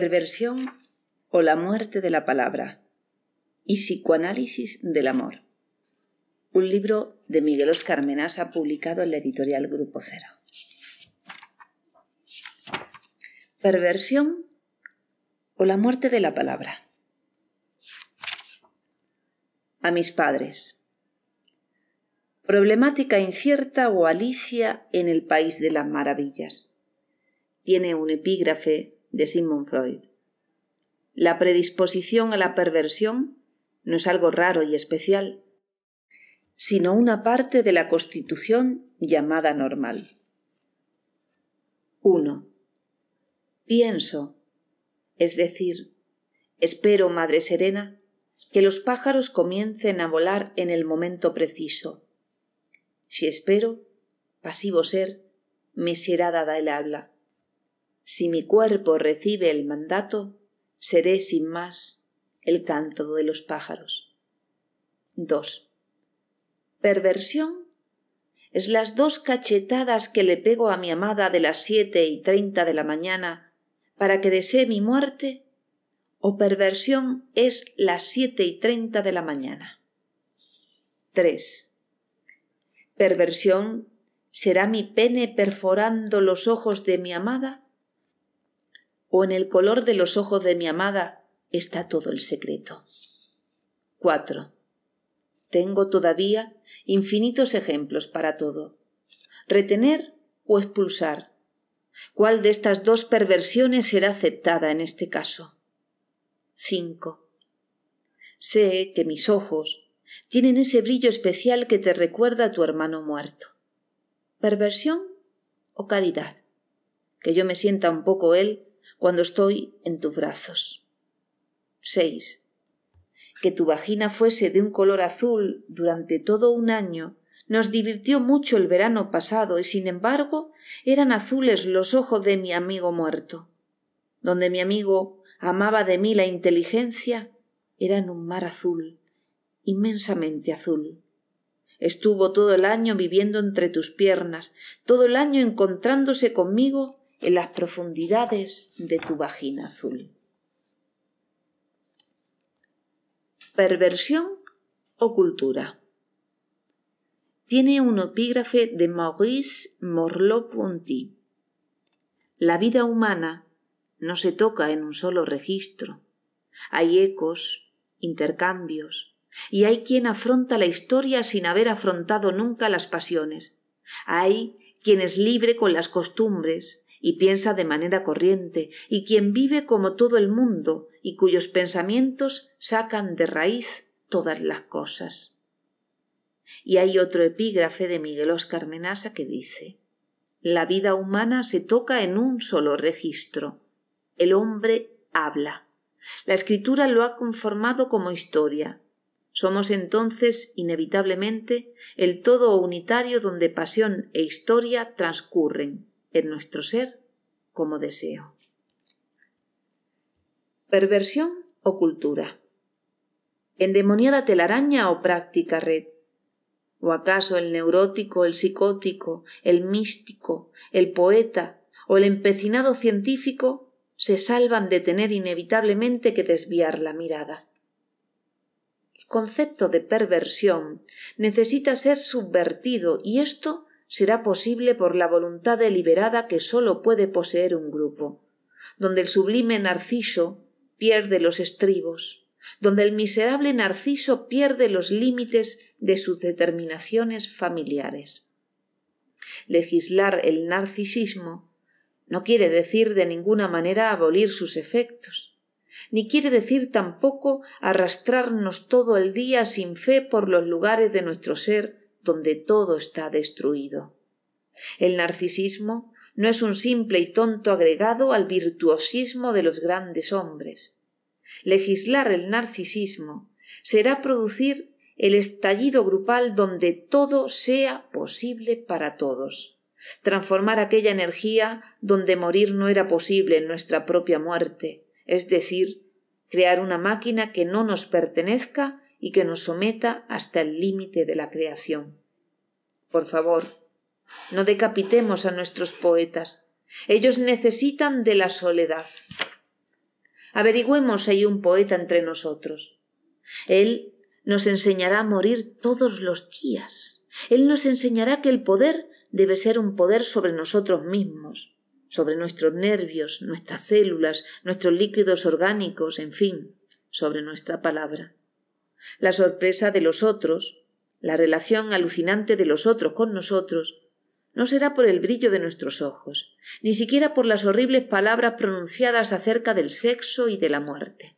perversión o la muerte de la palabra y psicoanálisis del amor. Un libro de Miguel Oscar Menasa publicado en la editorial Grupo Cero. Perversión o la muerte de la palabra. A mis padres. Problemática incierta o alicia en el país de las maravillas. Tiene un epígrafe de Sigmund Freud. La predisposición a la perversión no es algo raro y especial, sino una parte de la constitución llamada normal. 1. Pienso, es decir, espero, Madre Serena, que los pájaros comiencen a volar en el momento preciso. Si espero, pasivo ser, será dada el habla. Si mi cuerpo recibe el mandato, seré sin más el canto de los pájaros. 2. Perversión es las dos cachetadas que le pego a mi amada de las siete y treinta de la mañana para que desee mi muerte, o perversión es las siete y treinta de la mañana. 3. Perversión será mi pene perforando los ojos de mi amada o en el color de los ojos de mi amada está todo el secreto. 4. Tengo todavía infinitos ejemplos para todo. Retener o expulsar. ¿Cuál de estas dos perversiones será aceptada en este caso? 5. Sé que mis ojos tienen ese brillo especial que te recuerda a tu hermano muerto. ¿Perversión o caridad? Que yo me sienta un poco él cuando estoy en tus brazos. 6. Que tu vagina fuese de un color azul durante todo un año nos divirtió mucho el verano pasado y sin embargo eran azules los ojos de mi amigo muerto. Donde mi amigo amaba de mí la inteligencia, eran un mar azul, inmensamente azul. Estuvo todo el año viviendo entre tus piernas, todo el año encontrándose conmigo en las profundidades de tu vagina azul. Perversión o cultura. Tiene un epígrafe de Maurice morlot ponty La vida humana no se toca en un solo registro. Hay ecos, intercambios, y hay quien afronta la historia sin haber afrontado nunca las pasiones. Hay quien es libre con las costumbres, y piensa de manera corriente, y quien vive como todo el mundo, y cuyos pensamientos sacan de raíz todas las cosas. Y hay otro epígrafe de Miguel Oscar Menasa que dice La vida humana se toca en un solo registro. El hombre habla. La escritura lo ha conformado como historia. Somos entonces, inevitablemente, el todo unitario donde pasión e historia transcurren en nuestro ser como deseo. Perversión o cultura. Endemoniada telaraña o práctica red. ¿O acaso el neurótico, el psicótico, el místico, el poeta o el empecinado científico se salvan de tener inevitablemente que desviar la mirada? El concepto de perversión necesita ser subvertido y esto será posible por la voluntad deliberada que sólo puede poseer un grupo, donde el sublime narciso pierde los estribos, donde el miserable narciso pierde los límites de sus determinaciones familiares. Legislar el narcisismo no quiere decir de ninguna manera abolir sus efectos, ni quiere decir tampoco arrastrarnos todo el día sin fe por los lugares de nuestro ser donde todo está destruido. El narcisismo no es un simple y tonto agregado al virtuosismo de los grandes hombres. Legislar el narcisismo será producir el estallido grupal donde todo sea posible para todos, transformar aquella energía donde morir no era posible en nuestra propia muerte, es decir, crear una máquina que no nos pertenezca y que nos someta hasta el límite de la creación. Por favor, no decapitemos a nuestros poetas. Ellos necesitan de la soledad. Averigüemos si hay un poeta entre nosotros. Él nos enseñará a morir todos los días. Él nos enseñará que el poder debe ser un poder sobre nosotros mismos, sobre nuestros nervios, nuestras células, nuestros líquidos orgánicos, en fin, sobre nuestra palabra la sorpresa de los otros, la relación alucinante de los otros con nosotros, no será por el brillo de nuestros ojos, ni siquiera por las horribles palabras pronunciadas acerca del sexo y de la muerte,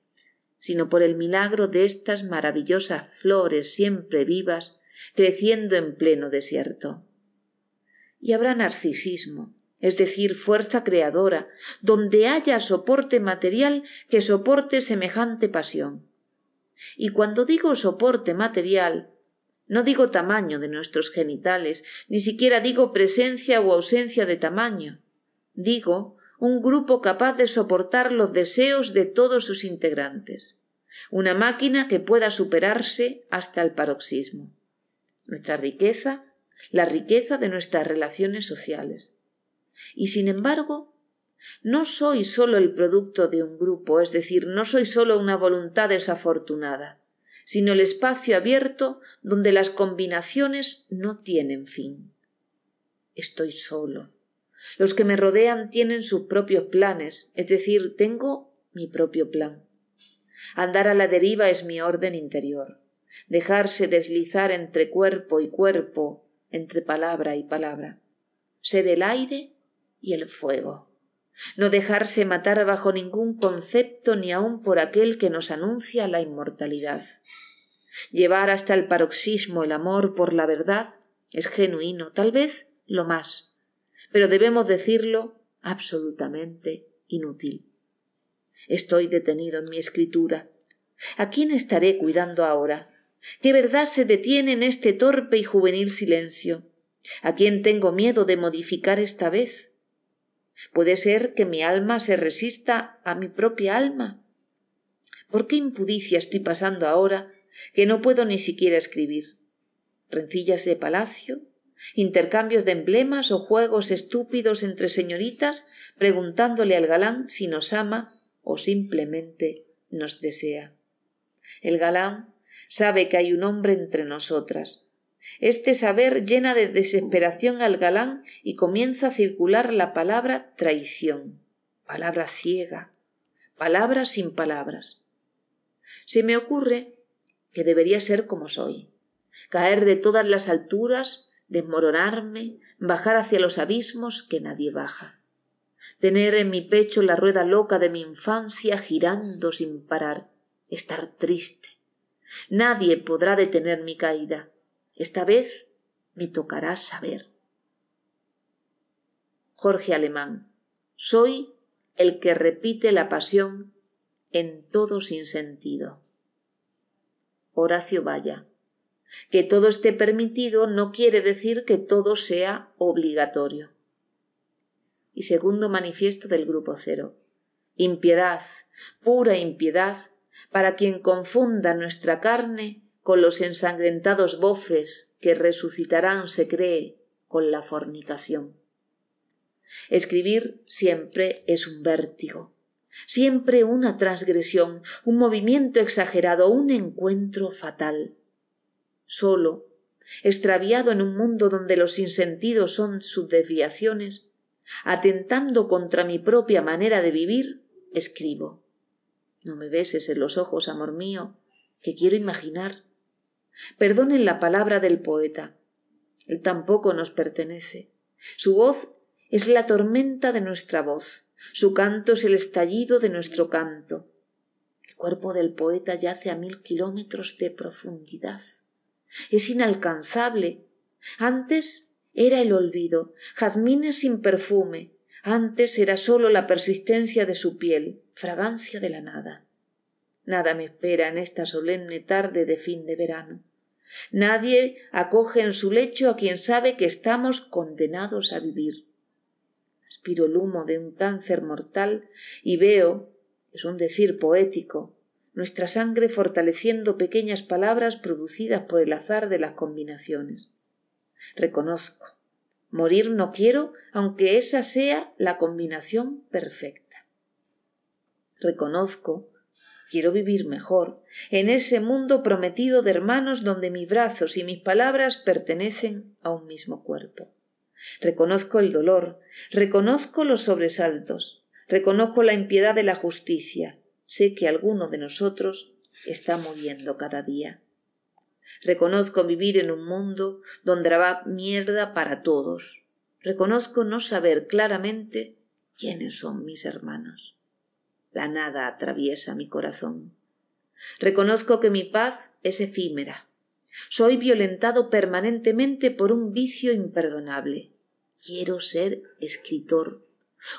sino por el milagro de estas maravillosas flores siempre vivas, creciendo en pleno desierto. Y habrá narcisismo, es decir, fuerza creadora, donde haya soporte material que soporte semejante pasión, y cuando digo soporte material, no digo tamaño de nuestros genitales, ni siquiera digo presencia o ausencia de tamaño. Digo un grupo capaz de soportar los deseos de todos sus integrantes, una máquina que pueda superarse hasta el paroxismo. Nuestra riqueza, la riqueza de nuestras relaciones sociales. Y sin embargo, no soy solo el producto de un grupo, es decir, no soy solo una voluntad desafortunada, sino el espacio abierto donde las combinaciones no tienen fin. Estoy solo. Los que me rodean tienen sus propios planes, es decir, tengo mi propio plan. Andar a la deriva es mi orden interior. Dejarse deslizar entre cuerpo y cuerpo, entre palabra y palabra. Ser el aire y el fuego no dejarse matar bajo ningún concepto ni aun por aquel que nos anuncia la inmortalidad. Llevar hasta el paroxismo el amor por la verdad es genuino, tal vez lo más, pero debemos decirlo absolutamente inútil. Estoy detenido en mi escritura. ¿A quién estaré cuidando ahora? ¿Qué verdad se detiene en este torpe y juvenil silencio? ¿A quién tengo miedo de modificar esta vez? Puede ser que mi alma se resista a mi propia alma. ¿Por qué impudicia estoy pasando ahora que no puedo ni siquiera escribir? ¿Rencillas de palacio? ¿Intercambios de emblemas o juegos estúpidos entre señoritas preguntándole al galán si nos ama o simplemente nos desea? El galán sabe que hay un hombre entre nosotras, este saber llena de desesperación al galán y comienza a circular la palabra traición, palabra ciega, palabra sin palabras. Se me ocurre que debería ser como soy, caer de todas las alturas, desmoronarme, bajar hacia los abismos que nadie baja, tener en mi pecho la rueda loca de mi infancia girando sin parar, estar triste. Nadie podrá detener mi caída. Esta vez me tocará saber. Jorge Alemán, soy el que repite la pasión en todo sin sentido. Horacio Valla. que todo esté permitido no quiere decir que todo sea obligatorio. Y segundo manifiesto del Grupo Cero. Impiedad, pura impiedad, para quien confunda nuestra carne con los ensangrentados bofes que resucitarán, se cree, con la fornicación. Escribir siempre es un vértigo, siempre una transgresión, un movimiento exagerado, un encuentro fatal. Solo, extraviado en un mundo donde los sinsentidos son sus desviaciones, atentando contra mi propia manera de vivir, escribo. No me beses en los ojos, amor mío, que quiero imaginar Perdonen la palabra del poeta. Él tampoco nos pertenece. Su voz es la tormenta de nuestra voz. Su canto es el estallido de nuestro canto. El cuerpo del poeta yace a mil kilómetros de profundidad. Es inalcanzable. Antes era el olvido, jazmines sin perfume. Antes era sólo la persistencia de su piel, fragancia de la nada. Nada me espera en esta solemne tarde de fin de verano. Nadie acoge en su lecho a quien sabe que estamos condenados a vivir. Aspiro el humo de un cáncer mortal y veo, es un decir poético, nuestra sangre fortaleciendo pequeñas palabras producidas por el azar de las combinaciones. Reconozco, morir no quiero, aunque esa sea la combinación perfecta. Reconozco Quiero vivir mejor, en ese mundo prometido de hermanos donde mis brazos y mis palabras pertenecen a un mismo cuerpo. Reconozco el dolor, reconozco los sobresaltos, reconozco la impiedad de la justicia, sé que alguno de nosotros está muriendo cada día. Reconozco vivir en un mundo donde habrá mierda para todos. Reconozco no saber claramente quiénes son mis hermanos. La nada atraviesa mi corazón. Reconozco que mi paz es efímera. Soy violentado permanentemente por un vicio imperdonable. Quiero ser escritor,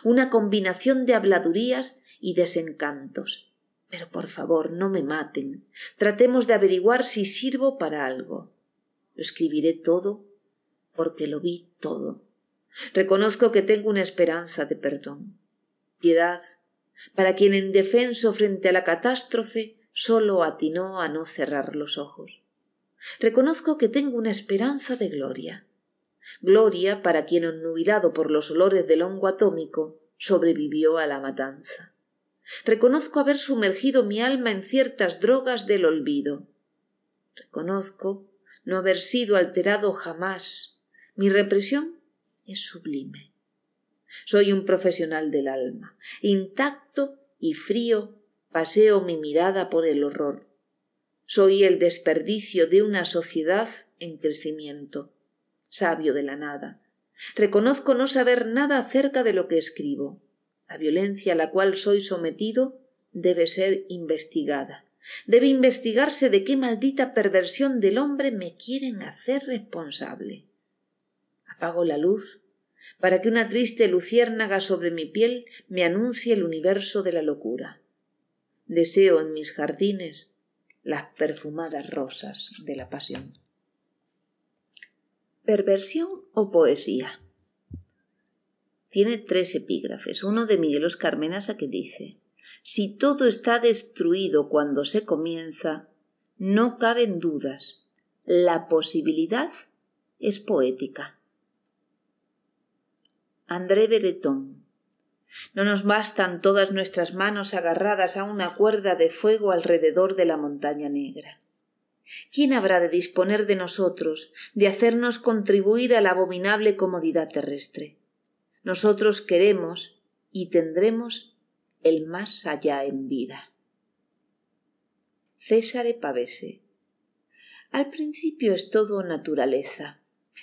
una combinación de habladurías y desencantos. Pero por favor, no me maten. Tratemos de averiguar si sirvo para algo. Lo escribiré todo porque lo vi todo. Reconozco que tengo una esperanza de perdón. Piedad, para quien en defenso frente a la catástrofe sólo atinó a no cerrar los ojos. Reconozco que tengo una esperanza de gloria. Gloria para quien, onnubilado por los olores del hongo atómico, sobrevivió a la matanza. Reconozco haber sumergido mi alma en ciertas drogas del olvido. Reconozco no haber sido alterado jamás. Mi represión es sublime. Soy un profesional del alma. Intacto y frío paseo mi mirada por el horror. Soy el desperdicio de una sociedad en crecimiento. Sabio de la nada. Reconozco no saber nada acerca de lo que escribo. La violencia a la cual soy sometido debe ser investigada. Debe investigarse de qué maldita perversión del hombre me quieren hacer responsable. Apago la luz para que una triste luciérnaga sobre mi piel me anuncie el universo de la locura. Deseo en mis jardines las perfumadas rosas de la pasión. Perversión o poesía. Tiene tres epígrafes, uno de Miguel Oscar Menasa que dice Si todo está destruido cuando se comienza, no caben dudas. La posibilidad es poética. André Beretón, No nos bastan todas nuestras manos agarradas a una cuerda de fuego alrededor de la montaña negra. ¿Quién habrá de disponer de nosotros, de hacernos contribuir a la abominable comodidad terrestre? Nosotros queremos y tendremos el más allá en vida. César Pavese. Al principio es todo naturaleza.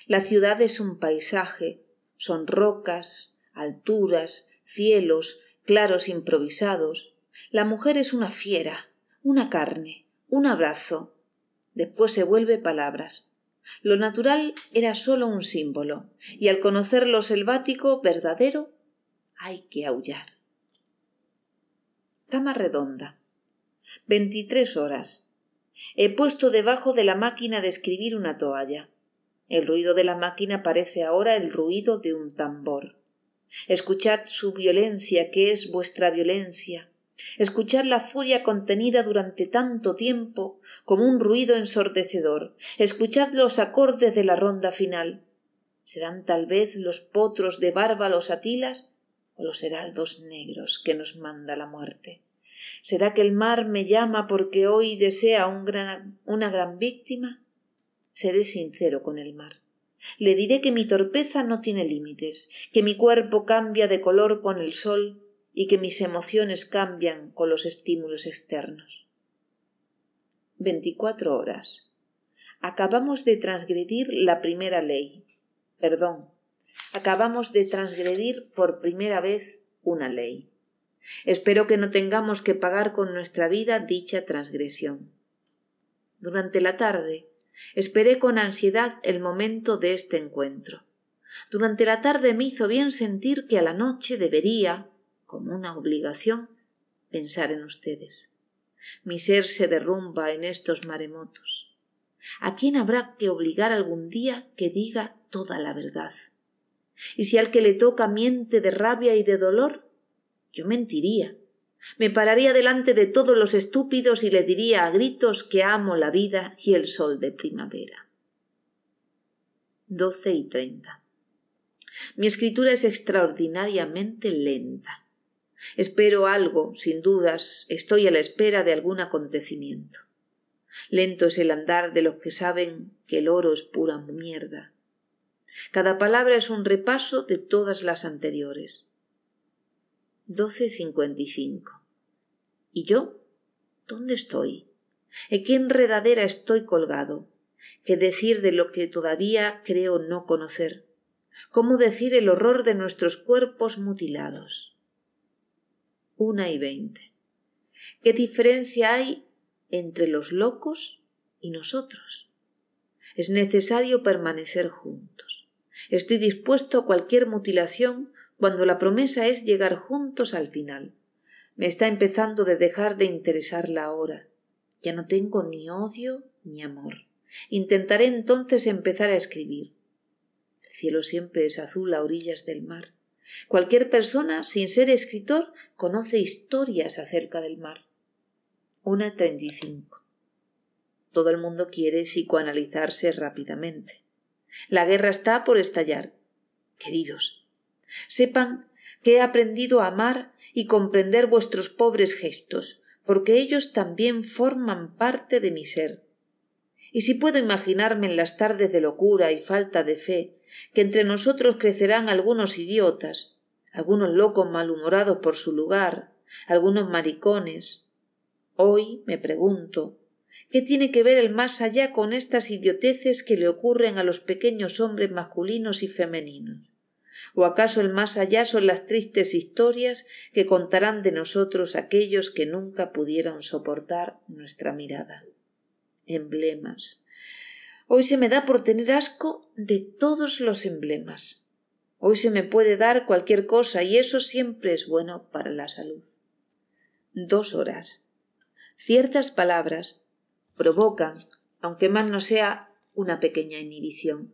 La ciudad es un paisaje, son rocas, alturas, cielos, claros improvisados. La mujer es una fiera, una carne, un abrazo. Después se vuelve palabras. Lo natural era sólo un símbolo, y al conocer lo selvático verdadero hay que aullar. Cama redonda. Veintitrés horas. He puesto debajo de la máquina de escribir una toalla. El ruido de la máquina parece ahora el ruido de un tambor. Escuchad su violencia, que es vuestra violencia. Escuchad la furia contenida durante tanto tiempo como un ruido ensordecedor. Escuchad los acordes de la ronda final. ¿Serán tal vez los potros de Bárbaros atilas o los heraldos negros que nos manda la muerte? ¿Será que el mar me llama porque hoy desea una gran víctima? Seré sincero con el mar. Le diré que mi torpeza no tiene límites, que mi cuerpo cambia de color con el sol y que mis emociones cambian con los estímulos externos. 24 horas. Acabamos de transgredir la primera ley. Perdón. Acabamos de transgredir por primera vez una ley. Espero que no tengamos que pagar con nuestra vida dicha transgresión. Durante la tarde Esperé con ansiedad el momento de este encuentro. Durante la tarde me hizo bien sentir que a la noche debería, como una obligación, pensar en ustedes. Mi ser se derrumba en estos maremotos. ¿A quién habrá que obligar algún día que diga toda la verdad? Y si al que le toca miente de rabia y de dolor, yo mentiría me pararía delante de todos los estúpidos y le diría a gritos que amo la vida y el sol de primavera. 12 y Mi escritura es extraordinariamente lenta. Espero algo, sin dudas, estoy a la espera de algún acontecimiento. Lento es el andar de los que saben que el oro es pura mierda. Cada palabra es un repaso de todas las anteriores. 12.55. ¿Y yo? ¿Dónde estoy? ¿En qué enredadera estoy colgado? ¿Qué decir de lo que todavía creo no conocer? ¿Cómo decir el horror de nuestros cuerpos mutilados? Una y veinte. ¿Qué diferencia hay entre los locos y nosotros? Es necesario permanecer juntos. Estoy dispuesto a cualquier mutilación cuando la promesa es llegar juntos al final. Me está empezando de dejar de interesarla ahora. Ya no tengo ni odio ni amor. Intentaré entonces empezar a escribir. El cielo siempre es azul a orillas del mar. Cualquier persona, sin ser escritor, conoce historias acerca del mar. Una Todo el mundo quiere psicoanalizarse rápidamente. La guerra está por estallar. Queridos, Sepan que he aprendido a amar y comprender vuestros pobres gestos, porque ellos también forman parte de mi ser. Y si puedo imaginarme en las tardes de locura y falta de fe, que entre nosotros crecerán algunos idiotas, algunos locos malhumorados por su lugar, algunos maricones. Hoy me pregunto, ¿qué tiene que ver el más allá con estas idioteces que le ocurren a los pequeños hombres masculinos y femeninos? ¿O acaso el más allá son las tristes historias que contarán de nosotros aquellos que nunca pudieron soportar nuestra mirada? Emblemas. Hoy se me da por tener asco de todos los emblemas. Hoy se me puede dar cualquier cosa y eso siempre es bueno para la salud. Dos horas. Ciertas palabras provocan, aunque más no sea, una pequeña inhibición.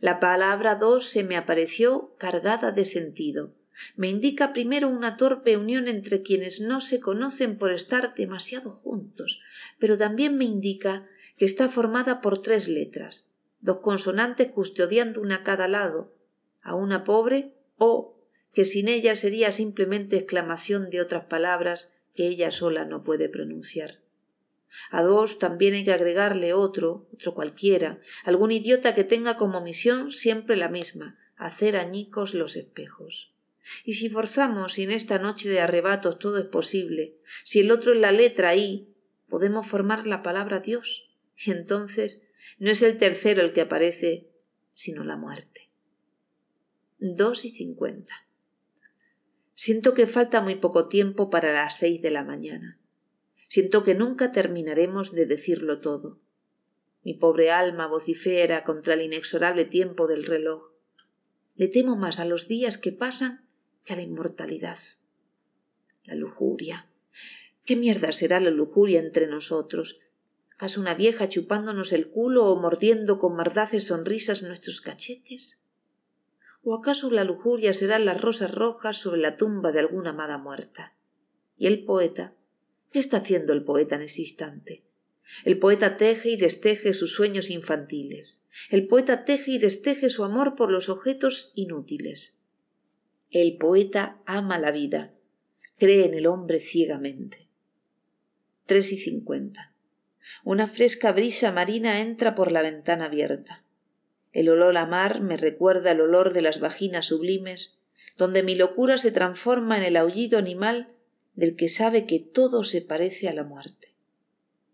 La palabra dos se me apareció cargada de sentido. Me indica primero una torpe unión entre quienes no se conocen por estar demasiado juntos, pero también me indica que está formada por tres letras, dos consonantes custodiando una a cada lado, a una pobre o que sin ella sería simplemente exclamación de otras palabras que ella sola no puede pronunciar. A dos también hay que agregarle otro, otro cualquiera, algún idiota que tenga como misión siempre la misma, hacer añicos los espejos. Y si forzamos y en esta noche de arrebatos todo es posible, si el otro es la letra I, podemos formar la palabra Dios. Y entonces no es el tercero el que aparece, sino la muerte. Dos y cincuenta. Siento que falta muy poco tiempo para las seis de la mañana. Siento que nunca terminaremos de decirlo todo. Mi pobre alma vocifera contra el inexorable tiempo del reloj. Le temo más a los días que pasan que a la inmortalidad. La lujuria. ¿Qué mierda será la lujuria entre nosotros? ¿Acaso una vieja chupándonos el culo o mordiendo con mardaces sonrisas nuestros cachetes? ¿O acaso la lujuria serán las rosas rojas sobre la tumba de alguna amada muerta? Y el poeta ¿Qué está haciendo el poeta en ese instante? El poeta teje y desteje sus sueños infantiles. El poeta teje y desteje su amor por los objetos inútiles. El poeta ama la vida, cree en el hombre ciegamente. 3 y 50. Una fresca brisa marina entra por la ventana abierta. El olor a mar me recuerda el olor de las vaginas sublimes, donde mi locura se transforma en el aullido animal del que sabe que todo se parece a la muerte.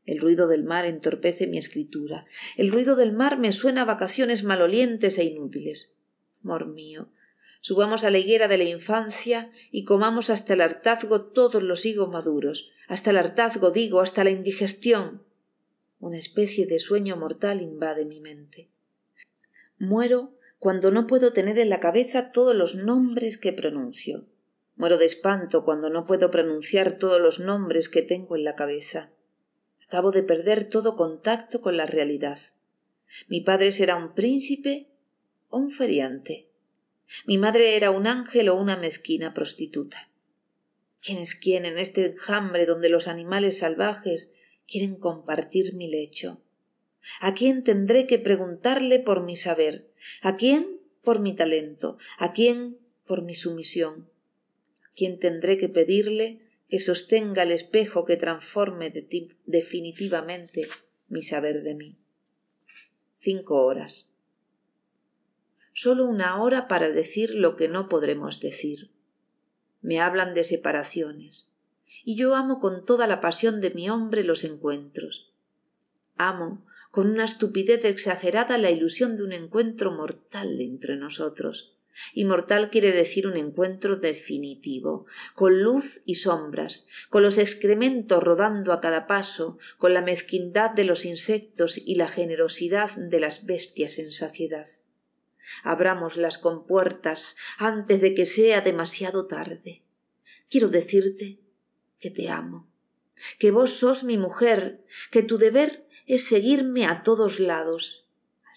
El ruido del mar entorpece mi escritura. El ruido del mar me suena a vacaciones malolientes e inútiles. Mor mío, subamos a la higuera de la infancia y comamos hasta el hartazgo todos los higos maduros, hasta el hartazgo, digo, hasta la indigestión. Una especie de sueño mortal invade mi mente. Muero cuando no puedo tener en la cabeza todos los nombres que pronuncio. Muero de espanto cuando no puedo pronunciar todos los nombres que tengo en la cabeza. Acabo de perder todo contacto con la realidad. Mi padre será un príncipe o un feriante. Mi madre era un ángel o una mezquina prostituta. ¿Quién es quién en este enjambre donde los animales salvajes quieren compartir mi lecho? ¿A quién tendré que preguntarle por mi saber? ¿A quién por mi talento? ¿A quién por mi sumisión? quien tendré que pedirle que sostenga el espejo que transforme definitivamente mi saber de mí. Cinco horas. Solo una hora para decir lo que no podremos decir. Me hablan de separaciones, y yo amo con toda la pasión de mi hombre los encuentros. Amo con una estupidez exagerada la ilusión de un encuentro mortal entre nosotros. Inmortal quiere decir un encuentro definitivo, con luz y sombras, con los excrementos rodando a cada paso, con la mezquindad de los insectos y la generosidad de las bestias en saciedad. Abramos las compuertas antes de que sea demasiado tarde. Quiero decirte que te amo, que vos sos mi mujer, que tu deber es seguirme a todos lados,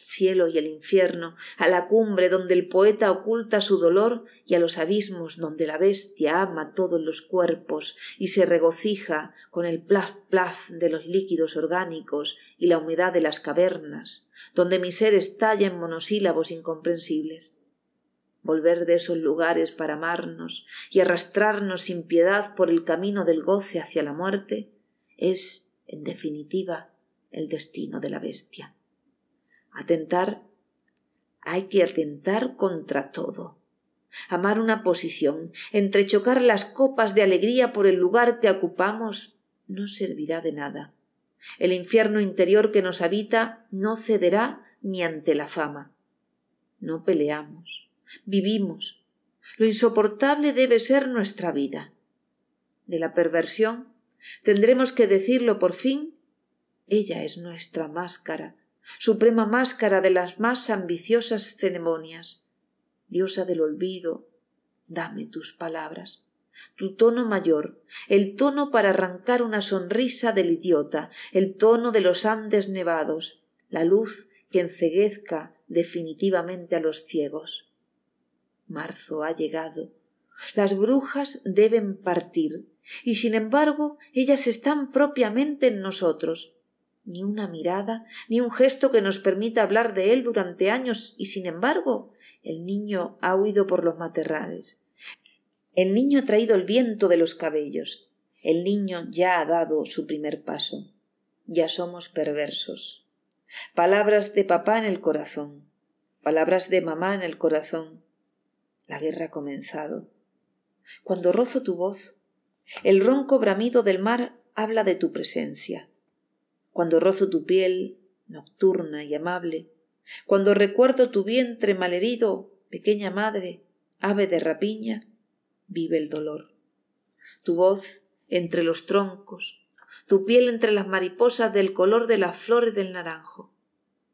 cielo y el infierno, a la cumbre donde el poeta oculta su dolor y a los abismos donde la bestia ama todos los cuerpos y se regocija con el plaf plaf de los líquidos orgánicos y la humedad de las cavernas, donde mi ser estalla en monosílabos incomprensibles. Volver de esos lugares para amarnos y arrastrarnos sin piedad por el camino del goce hacia la muerte es, en definitiva, el destino de la bestia. Atentar. Hay que atentar contra todo. Amar una posición, entrechocar las copas de alegría por el lugar que ocupamos, no servirá de nada. El infierno interior que nos habita no cederá ni ante la fama. No peleamos, vivimos. Lo insoportable debe ser nuestra vida. De la perversión, tendremos que decirlo por fin, ella es nuestra máscara, suprema máscara de las más ambiciosas ceremonias. Diosa del olvido, dame tus palabras, tu tono mayor, el tono para arrancar una sonrisa del idiota, el tono de los Andes nevados, la luz que enceguezca definitivamente a los ciegos. Marzo ha llegado. Las brujas deben partir, y sin embargo ellas están propiamente en nosotros, ni una mirada, ni un gesto que nos permita hablar de él durante años, y sin embargo el niño ha huido por los materrales. El niño ha traído el viento de los cabellos. El niño ya ha dado su primer paso. Ya somos perversos. Palabras de papá en el corazón. Palabras de mamá en el corazón. La guerra ha comenzado. Cuando rozo tu voz, el ronco bramido del mar habla de tu presencia cuando rozo tu piel nocturna y amable, cuando recuerdo tu vientre malherido, pequeña madre, ave de rapiña, vive el dolor. Tu voz entre los troncos, tu piel entre las mariposas del color de las flores del naranjo,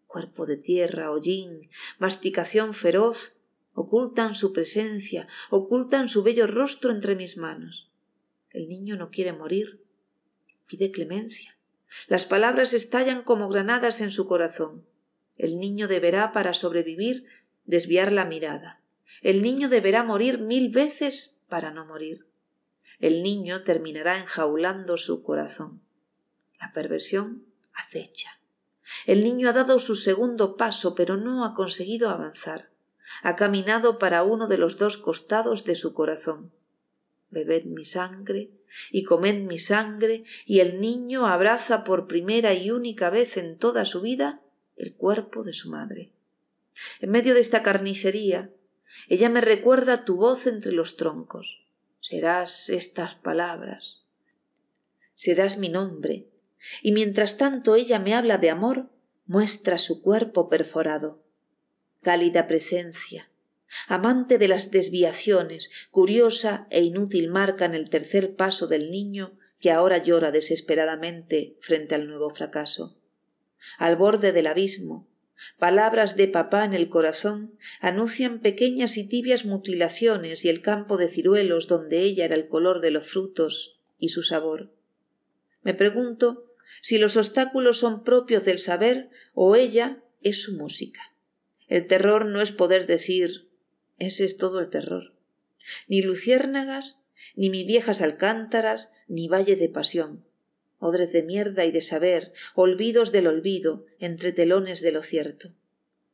cuerpo de tierra, hollín, masticación feroz, ocultan su presencia, ocultan su bello rostro entre mis manos. El niño no quiere morir, pide clemencia las palabras estallan como granadas en su corazón. El niño deberá, para sobrevivir, desviar la mirada. El niño deberá morir mil veces para no morir. El niño terminará enjaulando su corazón. La perversión acecha. El niño ha dado su segundo paso, pero no ha conseguido avanzar. Ha caminado para uno de los dos costados de su corazón bebed mi sangre y comed mi sangre, y el niño abraza por primera y única vez en toda su vida el cuerpo de su madre. En medio de esta carnicería, ella me recuerda tu voz entre los troncos. Serás estas palabras. Serás mi nombre. Y mientras tanto ella me habla de amor, muestra su cuerpo perforado. Cálida presencia, amante de las desviaciones, curiosa e inútil marca en el tercer paso del niño que ahora llora desesperadamente frente al nuevo fracaso. Al borde del abismo, palabras de papá en el corazón anuncian pequeñas y tibias mutilaciones y el campo de ciruelos donde ella era el color de los frutos y su sabor. Me pregunto si los obstáculos son propios del saber o ella es su música. El terror no es poder decir ese es todo el terror. Ni luciérnagas, ni mis viejas alcántaras, ni valle de pasión. Odres de mierda y de saber, olvidos del olvido, entre telones de lo cierto.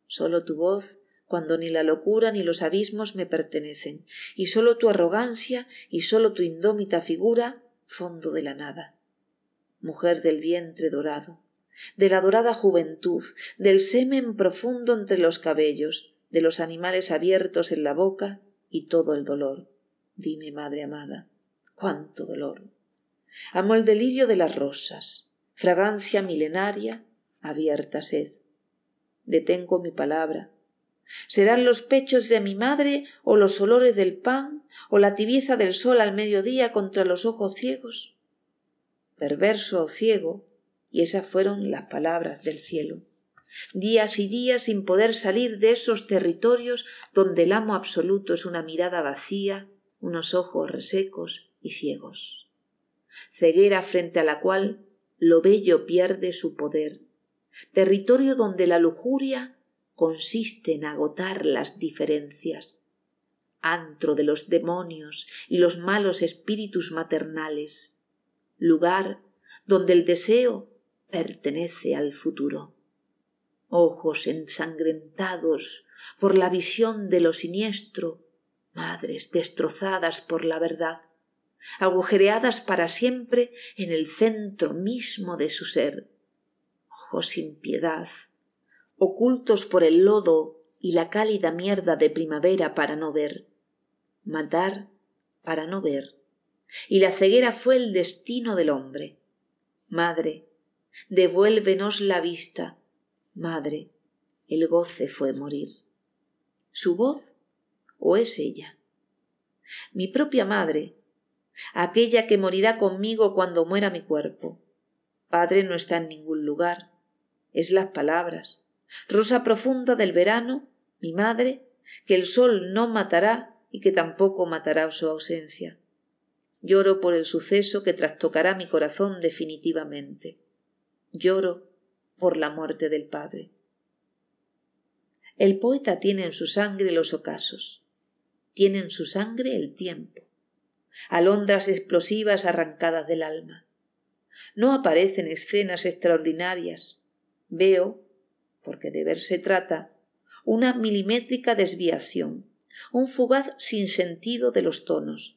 Sólo tu voz, cuando ni la locura ni los abismos me pertenecen, y sólo tu arrogancia y sólo tu indómita figura, fondo de la nada. Mujer del vientre dorado, de la dorada juventud, del semen profundo entre los cabellos, de los animales abiertos en la boca y todo el dolor. Dime, madre amada, cuánto dolor. Amo el delirio de las rosas, fragancia milenaria, abierta sed. Detengo mi palabra. Serán los pechos de mi madre o los olores del pan o la tibieza del sol al mediodía contra los ojos ciegos. Perverso o ciego, y esas fueron las palabras del cielo días y días sin poder salir de esos territorios donde el amo absoluto es una mirada vacía, unos ojos resecos y ciegos. Ceguera frente a la cual lo bello pierde su poder. Territorio donde la lujuria consiste en agotar las diferencias. Antro de los demonios y los malos espíritus maternales. Lugar donde el deseo pertenece al futuro ojos ensangrentados por la visión de lo siniestro, madres destrozadas por la verdad, agujereadas para siempre en el centro mismo de su ser, ojos sin piedad, ocultos por el lodo y la cálida mierda de primavera para no ver, matar para no ver, y la ceguera fue el destino del hombre. Madre, devuélvenos la vista, Madre, el goce fue morir. ¿Su voz o es ella? Mi propia madre, aquella que morirá conmigo cuando muera mi cuerpo. Padre no está en ningún lugar, es las palabras. Rosa profunda del verano, mi madre, que el sol no matará y que tampoco matará su ausencia. Lloro por el suceso que trastocará mi corazón definitivamente. Lloro por la muerte del padre. El poeta tiene en su sangre los ocasos, tiene en su sangre el tiempo, alondras explosivas arrancadas del alma. No aparecen escenas extraordinarias. Veo, porque de ver se trata, una milimétrica desviación, un fugaz sin sentido de los tonos.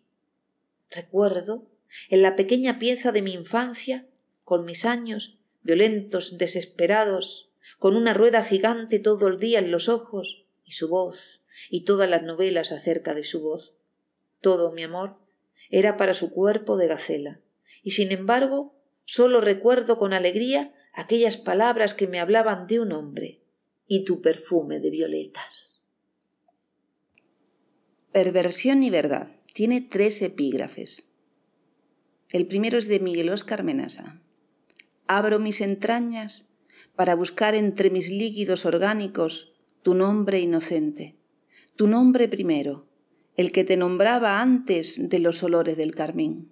Recuerdo, en la pequeña pieza de mi infancia, con mis años, violentos, desesperados, con una rueda gigante todo el día en los ojos, y su voz, y todas las novelas acerca de su voz. Todo, mi amor, era para su cuerpo de gacela, y sin embargo solo recuerdo con alegría aquellas palabras que me hablaban de un hombre y tu perfume de violetas. Perversión y verdad. Tiene tres epígrafes. El primero es de Miguel Oscar Menasa, abro mis entrañas para buscar entre mis líquidos orgánicos tu nombre inocente, tu nombre primero, el que te nombraba antes de los olores del carmín.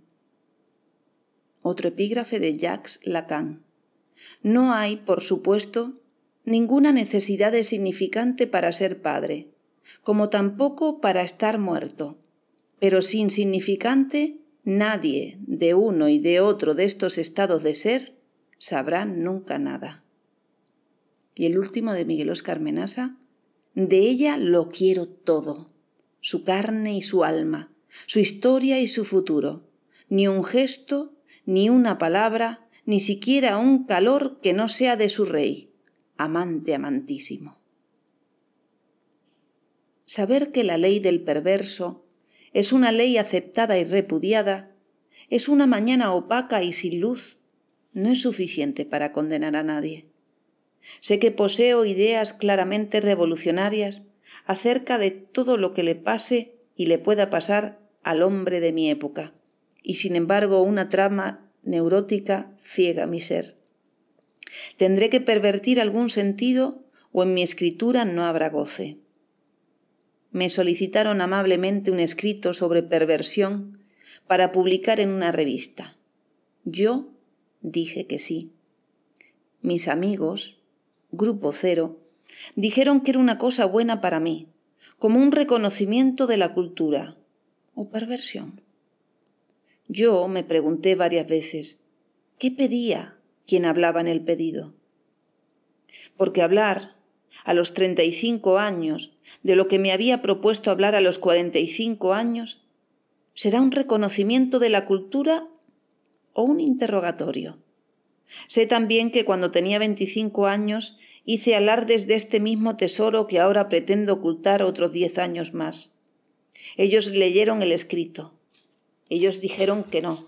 Otro epígrafe de Jacques Lacan. No hay, por supuesto, ninguna necesidad de significante para ser padre, como tampoco para estar muerto. Pero sin significante, nadie de uno y de otro de estos estados de ser sabrán nunca nada. Y el último de Miguel Oscar Menasa, de ella lo quiero todo, su carne y su alma, su historia y su futuro, ni un gesto, ni una palabra, ni siquiera un calor que no sea de su rey, amante amantísimo. Saber que la ley del perverso es una ley aceptada y repudiada, es una mañana opaca y sin luz, no es suficiente para condenar a nadie. Sé que poseo ideas claramente revolucionarias acerca de todo lo que le pase y le pueda pasar al hombre de mi época, y sin embargo una trama neurótica ciega mi ser. Tendré que pervertir algún sentido o en mi escritura no habrá goce. Me solicitaron amablemente un escrito sobre perversión para publicar en una revista. Yo Dije que sí. Mis amigos, grupo cero, dijeron que era una cosa buena para mí, como un reconocimiento de la cultura, o perversión. Yo me pregunté varias veces, ¿qué pedía quien hablaba en el pedido? Porque hablar, a los 35 años, de lo que me había propuesto hablar a los 45 años, será un reconocimiento de la cultura o un interrogatorio. Sé también que cuando tenía 25 años hice alardes de este mismo tesoro que ahora pretendo ocultar otros diez años más. Ellos leyeron el escrito. Ellos dijeron que no.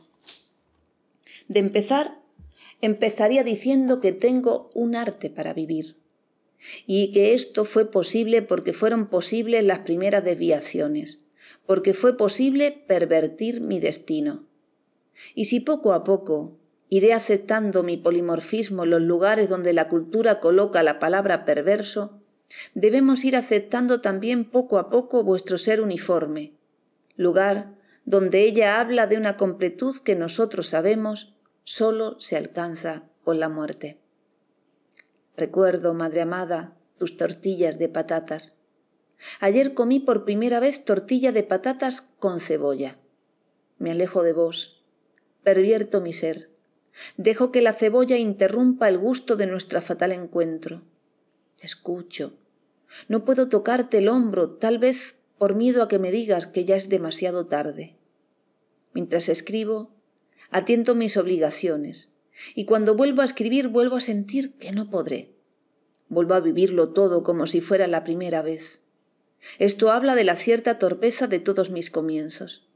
De empezar, empezaría diciendo que tengo un arte para vivir y que esto fue posible porque fueron posibles las primeras desviaciones, porque fue posible pervertir mi destino y si poco a poco iré aceptando mi polimorfismo en los lugares donde la cultura coloca la palabra perverso, debemos ir aceptando también poco a poco vuestro ser uniforme, lugar donde ella habla de una completud que nosotros sabemos solo se alcanza con la muerte. Recuerdo, madre amada, tus tortillas de patatas. Ayer comí por primera vez tortilla de patatas con cebolla. Me alejo de vos pervierto mi ser. Dejo que la cebolla interrumpa el gusto de nuestro fatal encuentro. Escucho. No puedo tocarte el hombro, tal vez por miedo a que me digas que ya es demasiado tarde. Mientras escribo, atiento mis obligaciones, y cuando vuelvo a escribir vuelvo a sentir que no podré. Vuelvo a vivirlo todo como si fuera la primera vez. Esto habla de la cierta torpeza de todos mis comienzos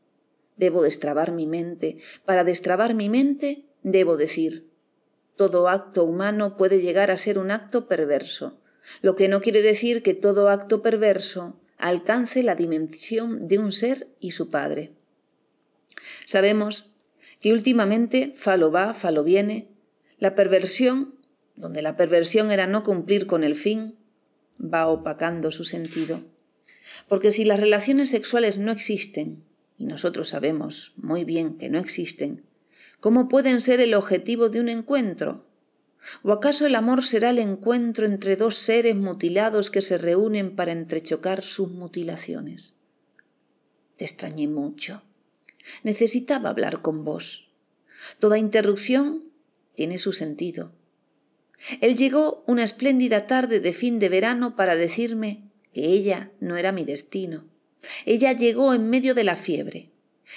debo destrabar mi mente. Para destrabar mi mente, debo decir, todo acto humano puede llegar a ser un acto perverso, lo que no quiere decir que todo acto perverso alcance la dimensión de un ser y su padre. Sabemos que últimamente falo va, falo viene, la perversión, donde la perversión era no cumplir con el fin, va opacando su sentido. Porque si las relaciones sexuales no existen, y nosotros sabemos muy bien que no existen, ¿cómo pueden ser el objetivo de un encuentro? ¿O acaso el amor será el encuentro entre dos seres mutilados que se reúnen para entrechocar sus mutilaciones? Te extrañé mucho. Necesitaba hablar con vos. Toda interrupción tiene su sentido. Él llegó una espléndida tarde de fin de verano para decirme que ella no era mi destino, ella llegó en medio de la fiebre,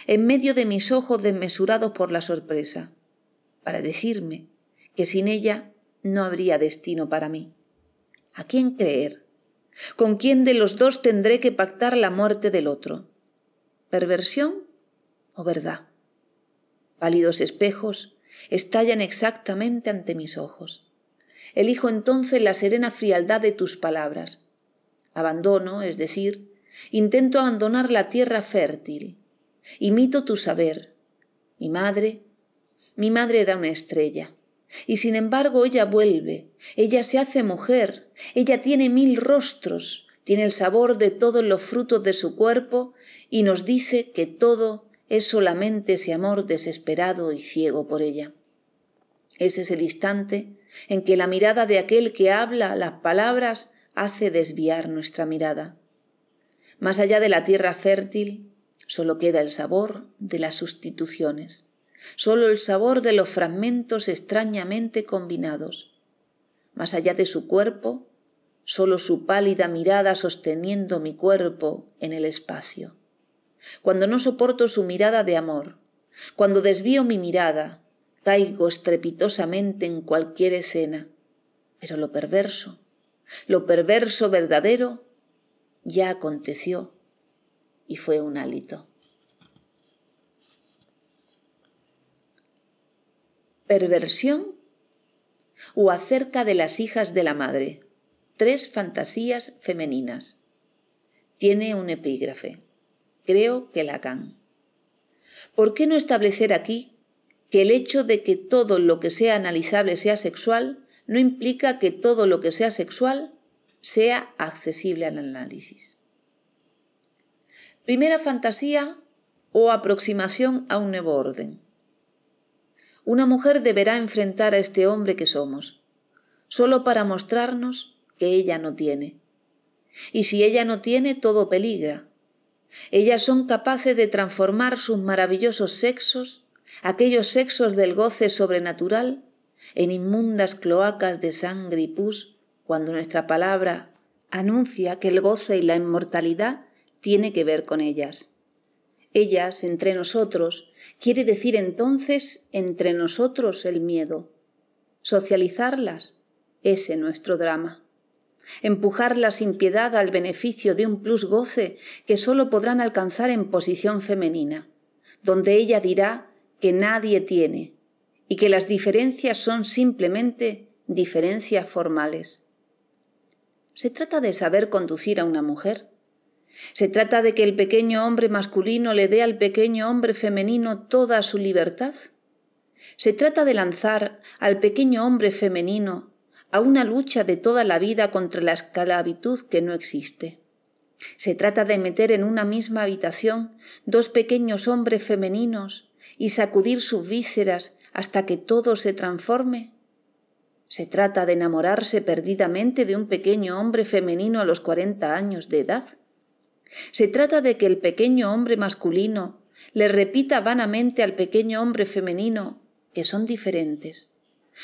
en medio de mis ojos desmesurados por la sorpresa, para decirme que sin ella no habría destino para mí. ¿A quién creer? ¿Con quién de los dos tendré que pactar la muerte del otro? ¿Perversión o verdad? Pálidos espejos estallan exactamente ante mis ojos. Elijo entonces la serena frialdad de tus palabras. Abandono, es decir, Intento abandonar la tierra fértil. Imito tu saber. Mi madre. Mi madre era una estrella. Y sin embargo ella vuelve, ella se hace mujer, ella tiene mil rostros, tiene el sabor de todos los frutos de su cuerpo y nos dice que todo es solamente ese amor desesperado y ciego por ella. Ese es el instante en que la mirada de aquel que habla las palabras hace desviar nuestra mirada. Más allá de la tierra fértil, solo queda el sabor de las sustituciones, solo el sabor de los fragmentos extrañamente combinados. Más allá de su cuerpo, solo su pálida mirada sosteniendo mi cuerpo en el espacio. Cuando no soporto su mirada de amor, cuando desvío mi mirada, caigo estrepitosamente en cualquier escena. Pero lo perverso, lo perverso verdadero ya aconteció y fue un hálito. Perversión o acerca de las hijas de la madre. Tres fantasías femeninas. Tiene un epígrafe. Creo que Lacan. ¿Por qué no establecer aquí que el hecho de que todo lo que sea analizable sea sexual no implica que todo lo que sea sexual sea accesible al análisis. Primera fantasía o aproximación a un nuevo orden. Una mujer deberá enfrentar a este hombre que somos, solo para mostrarnos que ella no tiene. Y si ella no tiene, todo peligra. Ellas son capaces de transformar sus maravillosos sexos, aquellos sexos del goce sobrenatural, en inmundas cloacas de sangre y pus cuando nuestra palabra anuncia que el goce y la inmortalidad tiene que ver con ellas. Ellas entre nosotros quiere decir entonces entre nosotros el miedo. Socializarlas, ese nuestro drama. Empujarlas sin piedad al beneficio de un plus goce que solo podrán alcanzar en posición femenina, donde ella dirá que nadie tiene y que las diferencias son simplemente diferencias formales. Se trata de saber conducir a una mujer. Se trata de que el pequeño hombre masculino le dé al pequeño hombre femenino toda su libertad. Se trata de lanzar al pequeño hombre femenino a una lucha de toda la vida contra la esclavitud que no existe. Se trata de meter en una misma habitación dos pequeños hombres femeninos y sacudir sus vísceras hasta que todo se transforme. Se trata de enamorarse perdidamente de un pequeño hombre femenino a los 40 años de edad. Se trata de que el pequeño hombre masculino le repita vanamente al pequeño hombre femenino que son diferentes.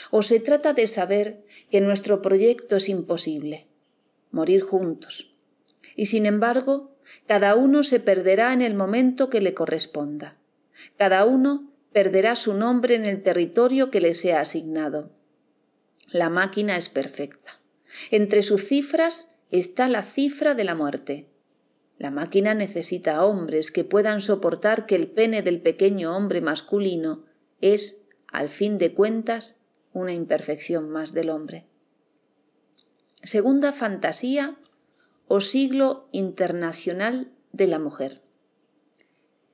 O se trata de saber que nuestro proyecto es imposible, morir juntos. Y sin embargo, cada uno se perderá en el momento que le corresponda. Cada uno perderá su nombre en el territorio que le sea asignado. La máquina es perfecta. Entre sus cifras está la cifra de la muerte. La máquina necesita hombres que puedan soportar que el pene del pequeño hombre masculino es, al fin de cuentas, una imperfección más del hombre. Segunda fantasía o siglo internacional de la mujer.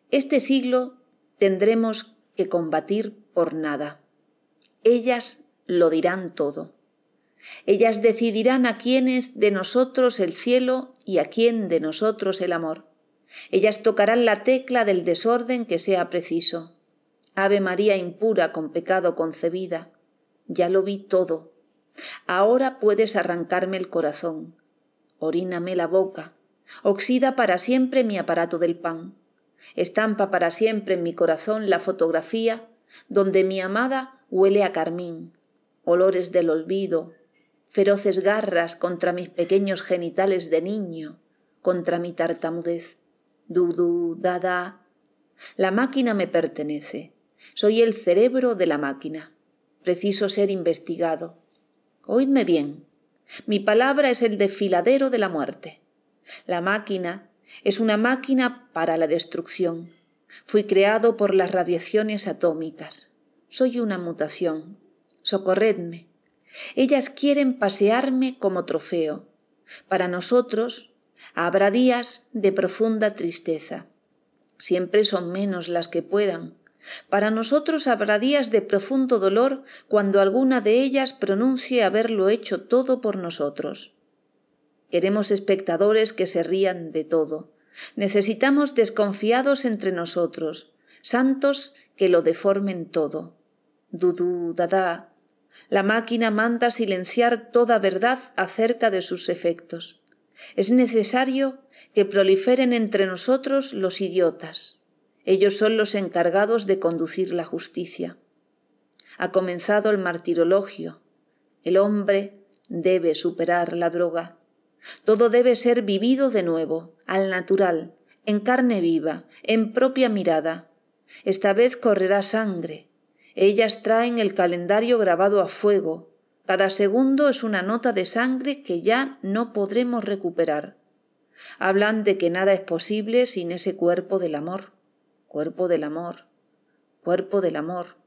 Este siglo tendremos que combatir por nada. Ellas lo dirán todo. Ellas decidirán a quién es de nosotros el cielo y a quién de nosotros el amor. Ellas tocarán la tecla del desorden que sea preciso. Ave María impura con pecado concebida. Ya lo vi todo. Ahora puedes arrancarme el corazón. Oríname la boca. Oxida para siempre mi aparato del pan. Estampa para siempre en mi corazón la fotografía donde mi amada huele a carmín, olores del olvido, feroces garras contra mis pequeños genitales de niño, contra mi tartamudez. dudú, da La máquina me pertenece. Soy el cerebro de la máquina. Preciso ser investigado. Oídme bien. Mi palabra es el desfiladero de la muerte. La máquina es una máquina para la destrucción. Fui creado por las radiaciones atómicas. Soy una mutación, socorredme. Ellas quieren pasearme como trofeo. Para nosotros habrá días de profunda tristeza. Siempre son menos las que puedan. Para nosotros habrá días de profundo dolor cuando alguna de ellas pronuncie haberlo hecho todo por nosotros. Queremos espectadores que se rían de todo. Necesitamos desconfiados entre nosotros, santos que lo deformen todo. Dudú, la máquina manda silenciar toda verdad acerca de sus efectos. Es necesario que proliferen entre nosotros los idiotas. Ellos son los encargados de conducir la justicia. Ha comenzado el martirologio. El hombre debe superar la droga. Todo debe ser vivido de nuevo, al natural, en carne viva, en propia mirada. Esta vez correrá sangre, ellas traen el calendario grabado a fuego. Cada segundo es una nota de sangre que ya no podremos recuperar. Hablan de que nada es posible sin ese cuerpo del amor. Cuerpo del amor. Cuerpo del amor.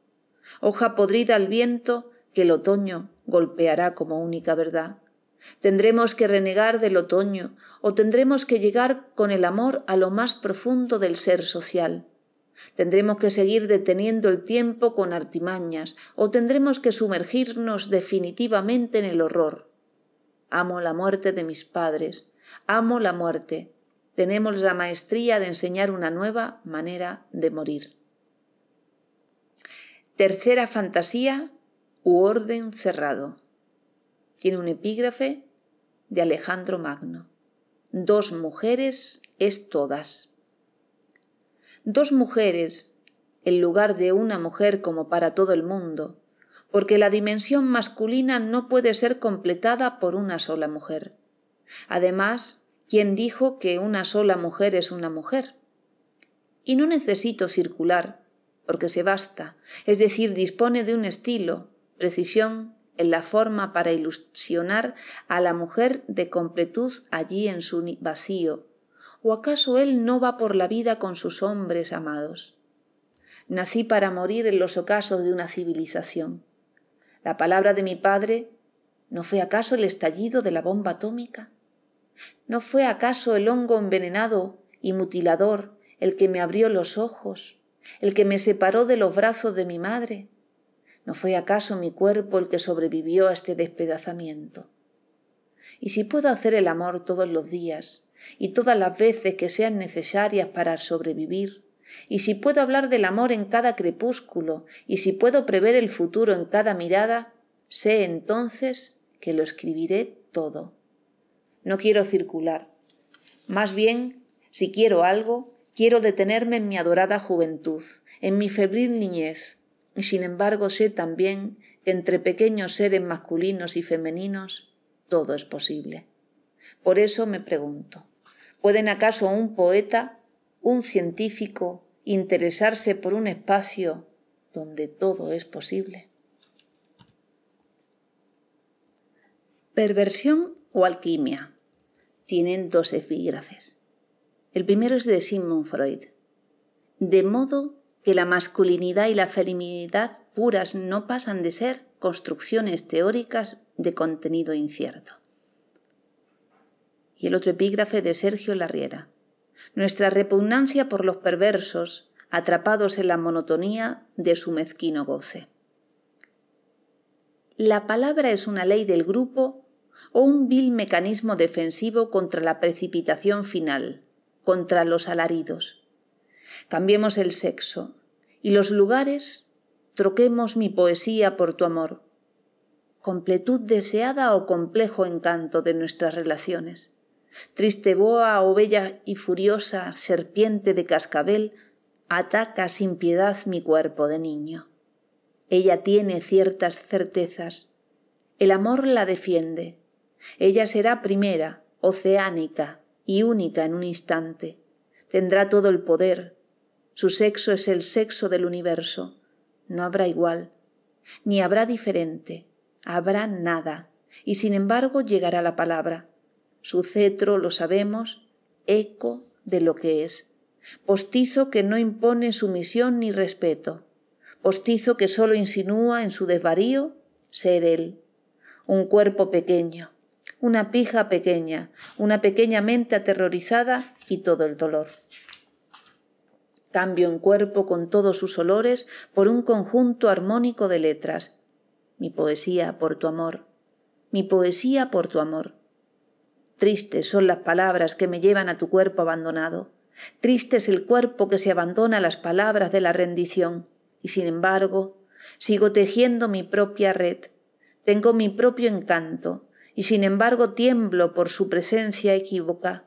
Hoja podrida al viento que el otoño golpeará como única verdad. Tendremos que renegar del otoño o tendremos que llegar con el amor a lo más profundo del ser social. Tendremos que seguir deteniendo el tiempo con artimañas o tendremos que sumergirnos definitivamente en el horror. Amo la muerte de mis padres. Amo la muerte. Tenemos la maestría de enseñar una nueva manera de morir. Tercera fantasía u orden cerrado. Tiene un epígrafe de Alejandro Magno. Dos mujeres es todas dos mujeres en lugar de una mujer como para todo el mundo, porque la dimensión masculina no puede ser completada por una sola mujer. Además, ¿quién dijo que una sola mujer es una mujer? Y no necesito circular, porque se basta, es decir, dispone de un estilo, precisión en la forma para ilusionar a la mujer de completud allí en su vacío, ¿O acaso Él no va por la vida con sus hombres amados? Nací para morir en los ocasos de una civilización. La palabra de mi padre ¿No fue acaso el estallido de la bomba atómica? ¿No fue acaso el hongo envenenado y mutilador el que me abrió los ojos, el que me separó de los brazos de mi madre? ¿No fue acaso mi cuerpo el que sobrevivió a este despedazamiento? Y si puedo hacer el amor todos los días, y todas las veces que sean necesarias para sobrevivir, y si puedo hablar del amor en cada crepúsculo, y si puedo prever el futuro en cada mirada, sé entonces que lo escribiré todo. No quiero circular. Más bien, si quiero algo, quiero detenerme en mi adorada juventud, en mi febril niñez, y sin embargo sé también que entre pequeños seres masculinos y femeninos todo es posible. Por eso me pregunto, ¿pueden acaso un poeta, un científico, interesarse por un espacio donde todo es posible? Perversión o alquimia. Tienen dos epígrafes. El primero es de Sigmund Freud. De modo que la masculinidad y la feminidad puras no pasan de ser construcciones teóricas de contenido incierto y el otro epígrafe de Sergio Larriera. Nuestra repugnancia por los perversos, atrapados en la monotonía de su mezquino goce. La palabra es una ley del grupo o un vil mecanismo defensivo contra la precipitación final, contra los alaridos. Cambiemos el sexo y los lugares, troquemos mi poesía por tu amor, completud deseada o complejo encanto de nuestras relaciones. Triste boa o bella y furiosa serpiente de cascabel, ataca sin piedad mi cuerpo de niño. Ella tiene ciertas certezas. El amor la defiende. Ella será primera, oceánica y única en un instante. Tendrá todo el poder. Su sexo es el sexo del universo. No habrá igual, ni habrá diferente, habrá nada, y sin embargo llegará la palabra. Su cetro, lo sabemos, eco de lo que es. Postizo que no impone sumisión ni respeto. Postizo que solo insinúa en su desvarío ser él. Un cuerpo pequeño, una pija pequeña, una pequeña mente aterrorizada y todo el dolor. Cambio en cuerpo con todos sus olores por un conjunto armónico de letras. Mi poesía por tu amor. Mi poesía por tu amor. Tristes son las palabras que me llevan a tu cuerpo abandonado. Triste es el cuerpo que se abandona a las palabras de la rendición. Y sin embargo, sigo tejiendo mi propia red. Tengo mi propio encanto. Y sin embargo tiemblo por su presencia equívoca.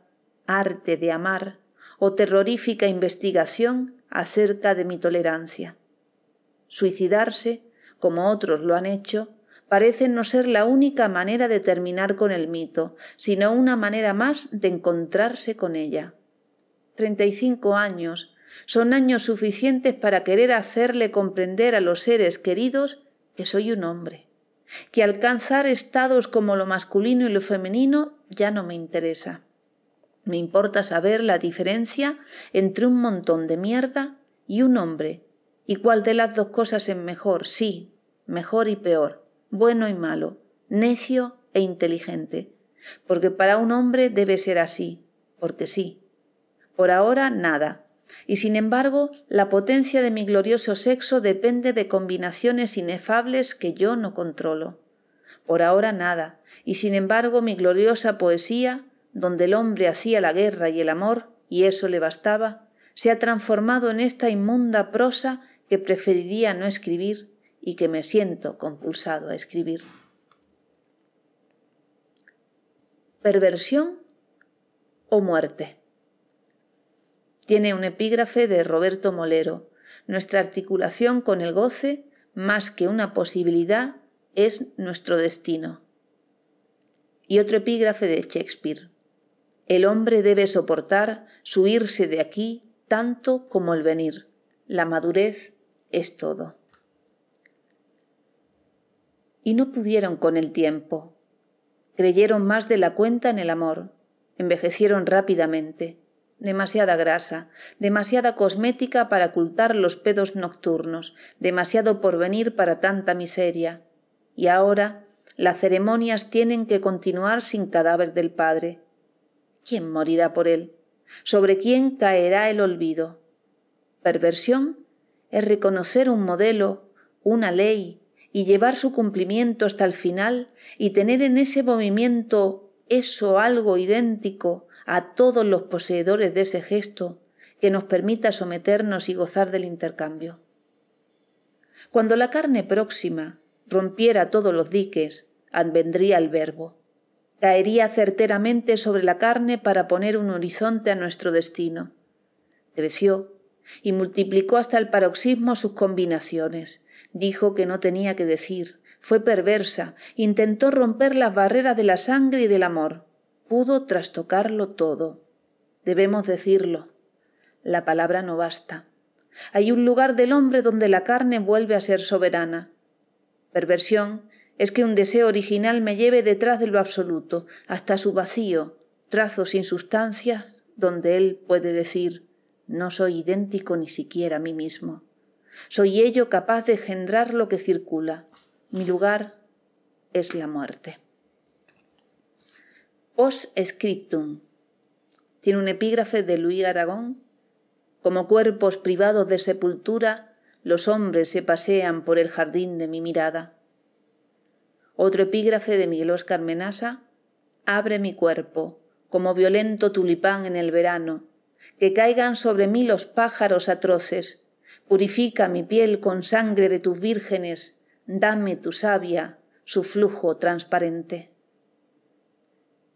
Arte de amar o terrorífica investigación acerca de mi tolerancia. Suicidarse, como otros lo han hecho, parece no ser la única manera de terminar con el mito, sino una manera más de encontrarse con ella. Treinta y cinco años son años suficientes para querer hacerle comprender a los seres queridos que soy un hombre, que alcanzar estados como lo masculino y lo femenino ya no me interesa. Me importa saber la diferencia entre un montón de mierda y un hombre, y cuál de las dos cosas es mejor, sí, mejor y peor bueno y malo, necio e inteligente, porque para un hombre debe ser así, porque sí. Por ahora nada, y sin embargo la potencia de mi glorioso sexo depende de combinaciones inefables que yo no controlo. Por ahora nada, y sin embargo mi gloriosa poesía, donde el hombre hacía la guerra y el amor, y eso le bastaba, se ha transformado en esta inmunda prosa que preferiría no escribir, y que me siento compulsado a escribir. Perversión o muerte. Tiene un epígrafe de Roberto Molero. Nuestra articulación con el goce, más que una posibilidad, es nuestro destino. Y otro epígrafe de Shakespeare. El hombre debe soportar su irse de aquí tanto como el venir. La madurez es todo y no pudieron con el tiempo. Creyeron más de la cuenta en el amor, envejecieron rápidamente, demasiada grasa, demasiada cosmética para ocultar los pedos nocturnos, demasiado porvenir para tanta miseria. Y ahora las ceremonias tienen que continuar sin cadáver del Padre. ¿Quién morirá por él? ¿Sobre quién caerá el olvido? Perversión es reconocer un modelo, una ley, y llevar su cumplimiento hasta el final y tener en ese movimiento eso algo idéntico a todos los poseedores de ese gesto que nos permita someternos y gozar del intercambio. Cuando la carne próxima rompiera todos los diques, advendría el verbo. Caería certeramente sobre la carne para poner un horizonte a nuestro destino. Creció y multiplicó hasta el paroxismo sus combinaciones, Dijo que no tenía que decir, fue perversa, intentó romper las barreras de la sangre y del amor, pudo trastocarlo todo. Debemos decirlo. La palabra no basta. Hay un lugar del hombre donde la carne vuelve a ser soberana. Perversión es que un deseo original me lleve detrás de lo absoluto, hasta su vacío, trazo sin sustancias, donde él puede decir, no soy idéntico ni siquiera a mí mismo. Soy ello capaz de engendrar lo que circula. Mi lugar es la muerte. Post scriptum. Tiene un epígrafe de Luis Aragón. Como cuerpos privados de sepultura, los hombres se pasean por el jardín de mi mirada. Otro epígrafe de Miguel Oscar Menasa. Abre mi cuerpo, como violento tulipán en el verano, que caigan sobre mí los pájaros atroces, Purifica mi piel con sangre de tus vírgenes, dame tu savia, su flujo transparente.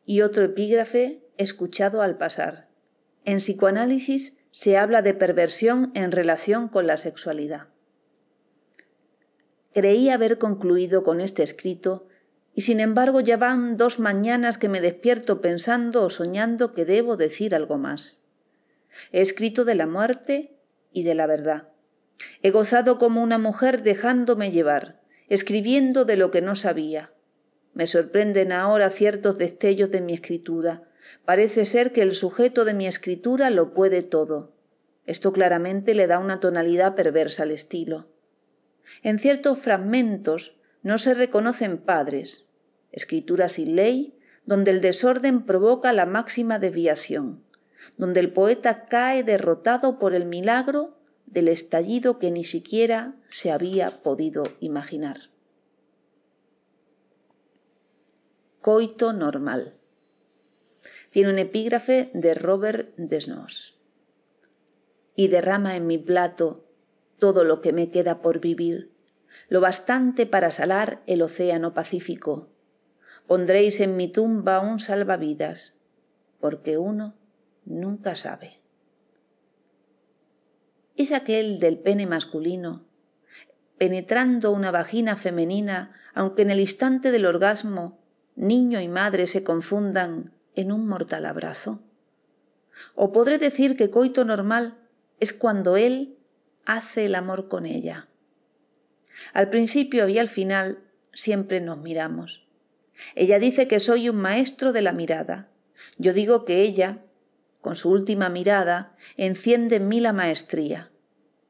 Y otro epígrafe escuchado al pasar. En psicoanálisis se habla de perversión en relación con la sexualidad. Creí haber concluido con este escrito y sin embargo ya van dos mañanas que me despierto pensando o soñando que debo decir algo más. He escrito de la muerte y de la verdad. He gozado como una mujer dejándome llevar, escribiendo de lo que no sabía. Me sorprenden ahora ciertos destellos de mi escritura. Parece ser que el sujeto de mi escritura lo puede todo. Esto claramente le da una tonalidad perversa al estilo. En ciertos fragmentos no se reconocen padres, escritura sin ley, donde el desorden provoca la máxima desviación, donde el poeta cae derrotado por el milagro del estallido que ni siquiera se había podido imaginar. Coito normal. Tiene un epígrafe de Robert Desnos. Y derrama en mi plato todo lo que me queda por vivir, lo bastante para salar el océano Pacífico. Pondréis en mi tumba un salvavidas, porque uno nunca sabe es aquel del pene masculino, penetrando una vagina femenina, aunque en el instante del orgasmo niño y madre se confundan en un mortal abrazo. O podré decir que coito normal es cuando él hace el amor con ella. Al principio y al final siempre nos miramos. Ella dice que soy un maestro de la mirada. Yo digo que ella con su última mirada, enciende en mí la maestría.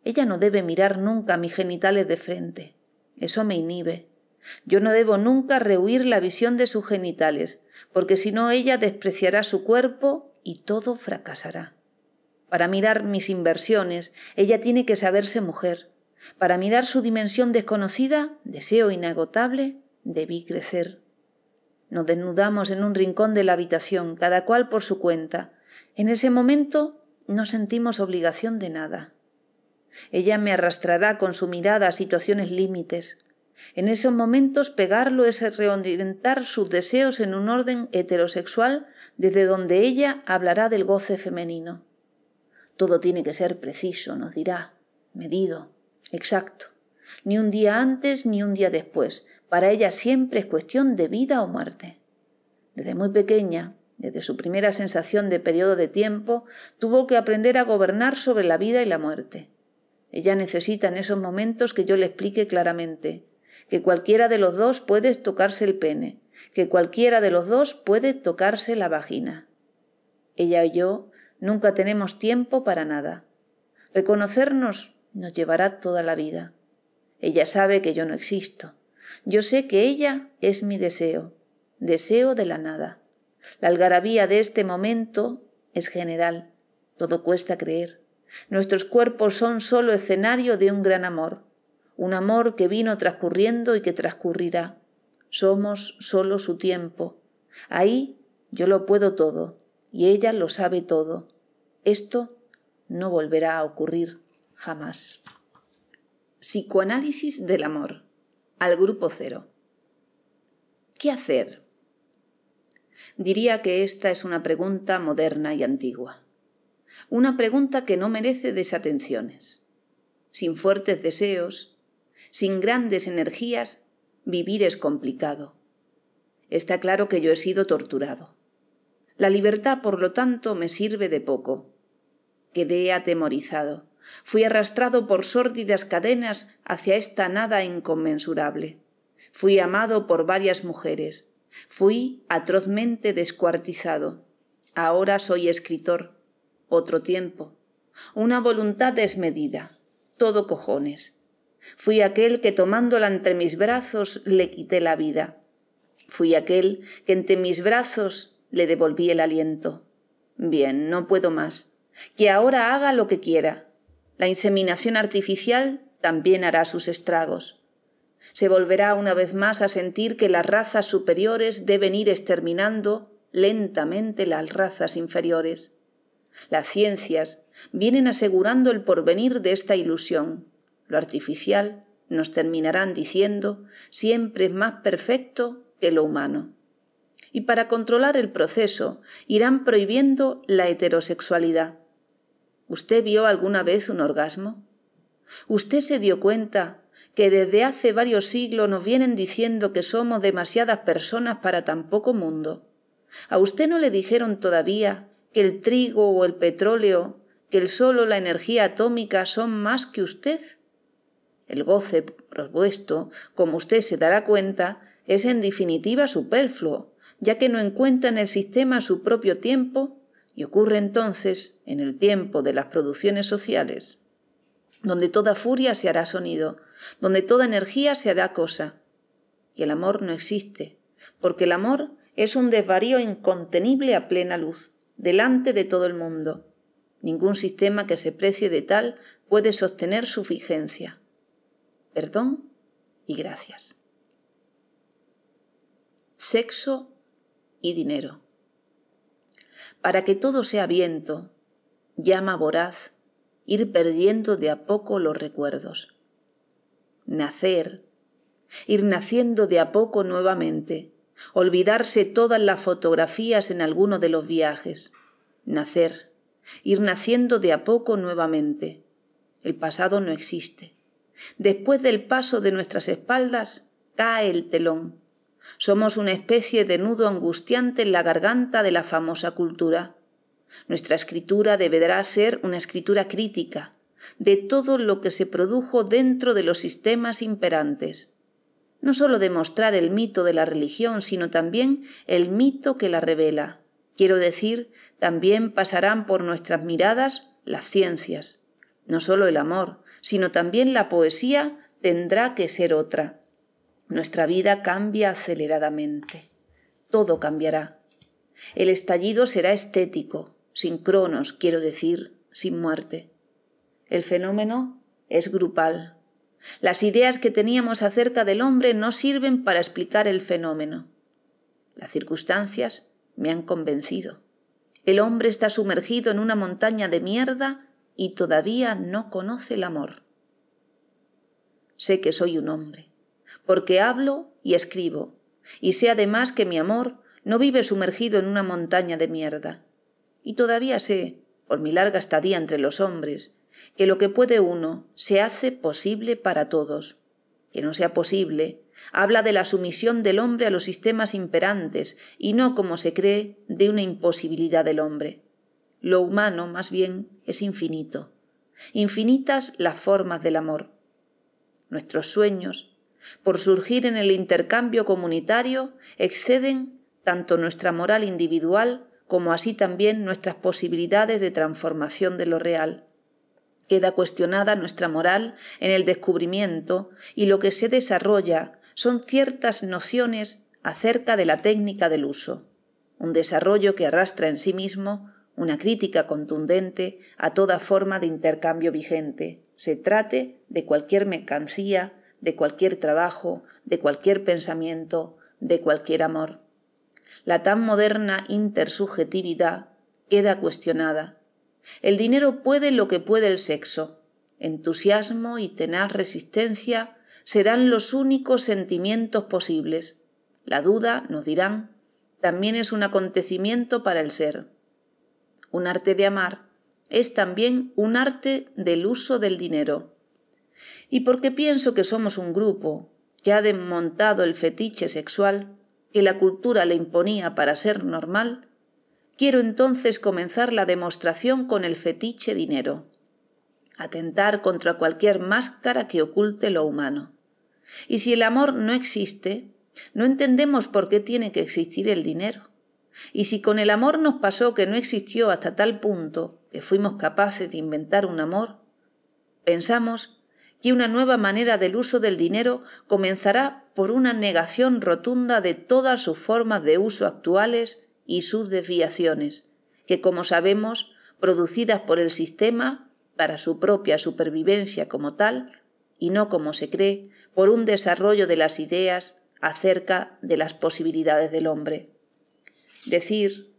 Ella no debe mirar nunca mis genitales de frente. Eso me inhibe. Yo no debo nunca rehuir la visión de sus genitales, porque si no ella despreciará su cuerpo y todo fracasará. Para mirar mis inversiones, ella tiene que saberse mujer. Para mirar su dimensión desconocida, deseo inagotable, debí crecer. Nos desnudamos en un rincón de la habitación, cada cual por su cuenta, en ese momento no sentimos obligación de nada. Ella me arrastrará con su mirada a situaciones límites. En esos momentos pegarlo es reorientar sus deseos en un orden heterosexual desde donde ella hablará del goce femenino. Todo tiene que ser preciso, nos dirá, medido, exacto. Ni un día antes ni un día después. Para ella siempre es cuestión de vida o muerte. Desde muy pequeña desde su primera sensación de periodo de tiempo, tuvo que aprender a gobernar sobre la vida y la muerte. Ella necesita en esos momentos que yo le explique claramente que cualquiera de los dos puede tocarse el pene, que cualquiera de los dos puede tocarse la vagina. Ella y yo nunca tenemos tiempo para nada. Reconocernos nos llevará toda la vida. Ella sabe que yo no existo. Yo sé que ella es mi deseo, deseo de la nada. La algarabía de este momento es general. Todo cuesta creer. Nuestros cuerpos son solo escenario de un gran amor, un amor que vino transcurriendo y que transcurrirá. Somos solo su tiempo. Ahí yo lo puedo todo y ella lo sabe todo. Esto no volverá a ocurrir jamás. Psicoanálisis del amor. Al grupo cero. ¿Qué hacer diría que esta es una pregunta moderna y antigua. Una pregunta que no merece desatenciones. Sin fuertes deseos, sin grandes energías, vivir es complicado. Está claro que yo he sido torturado. La libertad, por lo tanto, me sirve de poco. Quedé atemorizado. Fui arrastrado por sórdidas cadenas hacia esta nada inconmensurable. Fui amado por varias mujeres. Fui atrozmente descuartizado. Ahora soy escritor. Otro tiempo. Una voluntad desmedida. Todo cojones. Fui aquel que tomándola entre mis brazos le quité la vida. Fui aquel que entre mis brazos le devolví el aliento. Bien, no puedo más. Que ahora haga lo que quiera. La inseminación artificial también hará sus estragos se volverá una vez más a sentir que las razas superiores deben ir exterminando lentamente las razas inferiores. Las ciencias vienen asegurando el porvenir de esta ilusión. Lo artificial, nos terminarán diciendo, siempre es más perfecto que lo humano. Y para controlar el proceso, irán prohibiendo la heterosexualidad. ¿Usted vio alguna vez un orgasmo? ¿Usted se dio cuenta que desde hace varios siglos nos vienen diciendo que somos demasiadas personas para tan poco mundo. ¿A usted no le dijeron todavía que el trigo o el petróleo, que el sol o la energía atómica son más que usted? El goce propuesto, como usted se dará cuenta, es en definitiva superfluo, ya que no encuentra en el sistema su propio tiempo y ocurre entonces en el tiempo de las producciones sociales, donde toda furia se hará sonido, donde toda energía se hará cosa. Y el amor no existe, porque el amor es un desvarío incontenible a plena luz, delante de todo el mundo. Ningún sistema que se precie de tal puede sostener su vigencia. Perdón y gracias. Sexo y dinero. Para que todo sea viento, llama voraz, ir perdiendo de a poco los recuerdos nacer, ir naciendo de a poco nuevamente, olvidarse todas las fotografías en alguno de los viajes, nacer, ir naciendo de a poco nuevamente. El pasado no existe. Después del paso de nuestras espaldas cae el telón. Somos una especie de nudo angustiante en la garganta de la famosa cultura. Nuestra escritura deberá ser una escritura crítica, de todo lo que se produjo dentro de los sistemas imperantes. No solo demostrar el mito de la religión, sino también el mito que la revela. Quiero decir, también pasarán por nuestras miradas las ciencias. No solo el amor, sino también la poesía tendrá que ser otra. Nuestra vida cambia aceleradamente. Todo cambiará. El estallido será estético, sin cronos, quiero decir, sin muerte. El fenómeno es grupal. Las ideas que teníamos acerca del hombre no sirven para explicar el fenómeno. Las circunstancias me han convencido. El hombre está sumergido en una montaña de mierda y todavía no conoce el amor. Sé que soy un hombre, porque hablo y escribo, y sé además que mi amor no vive sumergido en una montaña de mierda. Y todavía sé, por mi larga estadía entre los hombres, que lo que puede uno se hace posible para todos. Que no sea posible habla de la sumisión del hombre a los sistemas imperantes y no, como se cree, de una imposibilidad del hombre. Lo humano, más bien, es infinito. Infinitas las formas del amor. Nuestros sueños, por surgir en el intercambio comunitario, exceden tanto nuestra moral individual como así también nuestras posibilidades de transformación de lo real. Queda cuestionada nuestra moral en el descubrimiento y lo que se desarrolla son ciertas nociones acerca de la técnica del uso, un desarrollo que arrastra en sí mismo una crítica contundente a toda forma de intercambio vigente, se trate de cualquier mercancía, de cualquier trabajo, de cualquier pensamiento, de cualquier amor. La tan moderna intersubjetividad queda cuestionada el dinero puede lo que puede el sexo. Entusiasmo y tenaz resistencia serán los únicos sentimientos posibles. La duda, nos dirán, también es un acontecimiento para el ser. Un arte de amar es también un arte del uso del dinero. Y porque pienso que somos un grupo, ya desmontado el fetiche sexual que la cultura le imponía para ser normal, Quiero entonces comenzar la demostración con el fetiche dinero, atentar contra cualquier máscara que oculte lo humano. Y si el amor no existe, no entendemos por qué tiene que existir el dinero. Y si con el amor nos pasó que no existió hasta tal punto que fuimos capaces de inventar un amor, pensamos que una nueva manera del uso del dinero comenzará por una negación rotunda de todas sus formas de uso actuales y sus desviaciones, que como sabemos, producidas por el sistema para su propia supervivencia como tal, y no como se cree, por un desarrollo de las ideas acerca de las posibilidades del hombre. Decir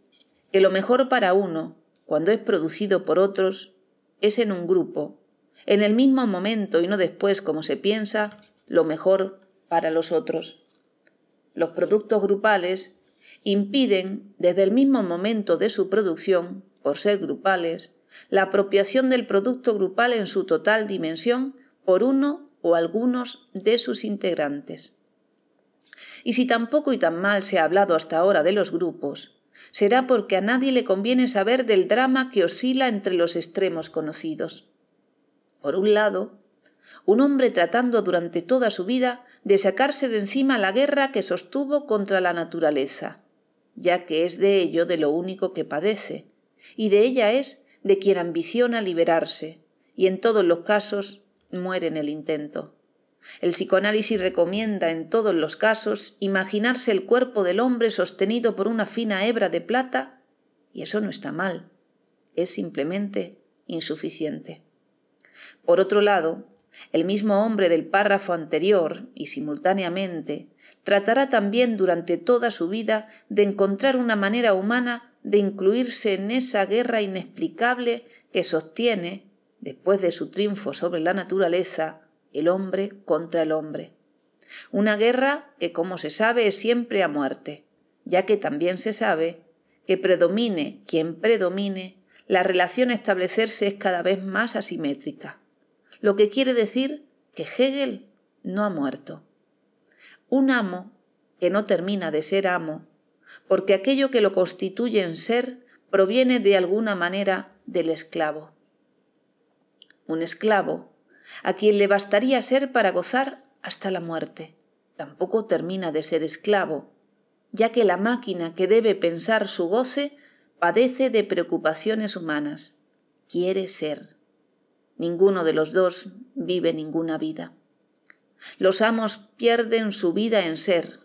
que lo mejor para uno, cuando es producido por otros, es en un grupo, en el mismo momento y no después, como se piensa, lo mejor para los otros. Los productos grupales impiden, desde el mismo momento de su producción, por ser grupales, la apropiación del producto grupal en su total dimensión por uno o algunos de sus integrantes. Y si tampoco y tan mal se ha hablado hasta ahora de los grupos, será porque a nadie le conviene saber del drama que oscila entre los extremos conocidos. Por un lado, un hombre tratando durante toda su vida de sacarse de encima la guerra que sostuvo contra la naturaleza, ya que es de ello de lo único que padece, y de ella es de quien ambiciona liberarse, y en todos los casos muere en el intento. El psicoanálisis recomienda en todos los casos imaginarse el cuerpo del hombre sostenido por una fina hebra de plata, y eso no está mal, es simplemente insuficiente. Por otro lado, el mismo hombre del párrafo anterior, y simultáneamente, tratará también durante toda su vida de encontrar una manera humana de incluirse en esa guerra inexplicable que sostiene, después de su triunfo sobre la naturaleza, el hombre contra el hombre. Una guerra que, como se sabe, es siempre a muerte, ya que también se sabe que predomine quien predomine, la relación a establecerse es cada vez más asimétrica lo que quiere decir que Hegel no ha muerto. Un amo que no termina de ser amo, porque aquello que lo constituye en ser proviene de alguna manera del esclavo. Un esclavo, a quien le bastaría ser para gozar hasta la muerte, tampoco termina de ser esclavo, ya que la máquina que debe pensar su goce padece de preocupaciones humanas, quiere ser. Ninguno de los dos vive ninguna vida. Los amos pierden su vida en ser,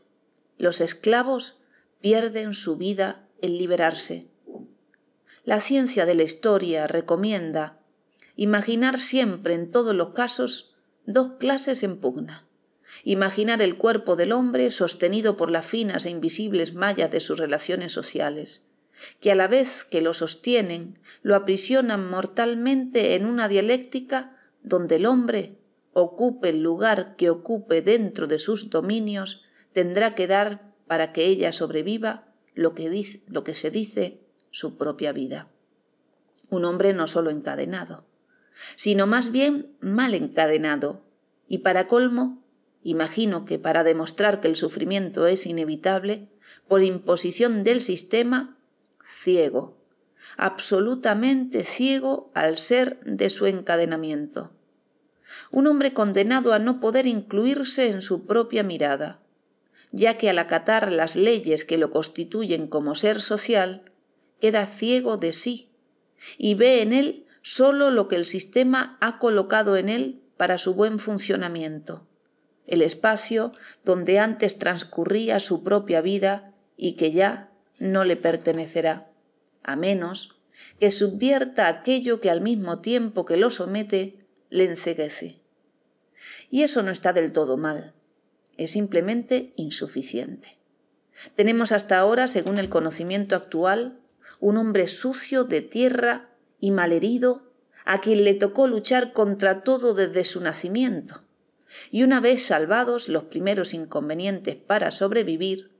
los esclavos pierden su vida en liberarse. La ciencia de la historia recomienda imaginar siempre en todos los casos dos clases en pugna. Imaginar el cuerpo del hombre sostenido por las finas e invisibles mallas de sus relaciones sociales, que a la vez que lo sostienen, lo aprisionan mortalmente en una dialéctica donde el hombre, ocupe el lugar que ocupe dentro de sus dominios, tendrá que dar, para que ella sobreviva, lo que, lo que se dice su propia vida. Un hombre no solo encadenado, sino más bien mal encadenado, y para colmo, imagino que para demostrar que el sufrimiento es inevitable, por imposición del sistema, ciego, absolutamente ciego al ser de su encadenamiento. Un hombre condenado a no poder incluirse en su propia mirada, ya que al acatar las leyes que lo constituyen como ser social, queda ciego de sí y ve en él sólo lo que el sistema ha colocado en él para su buen funcionamiento, el espacio donde antes transcurría su propia vida y que ya no le pertenecerá a menos que subvierta aquello que al mismo tiempo que lo somete le enseguece. Y eso no está del todo mal, es simplemente insuficiente. Tenemos hasta ahora, según el conocimiento actual, un hombre sucio de tierra y malherido a quien le tocó luchar contra todo desde su nacimiento. Y una vez salvados los primeros inconvenientes para sobrevivir,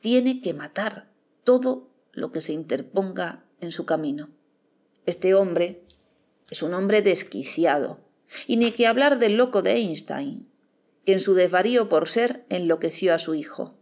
tiene que matar todo lo que se interponga en su camino. Este hombre es un hombre desquiciado, y ni que hablar del loco de Einstein, que en su desvarío por ser enloqueció a su hijo,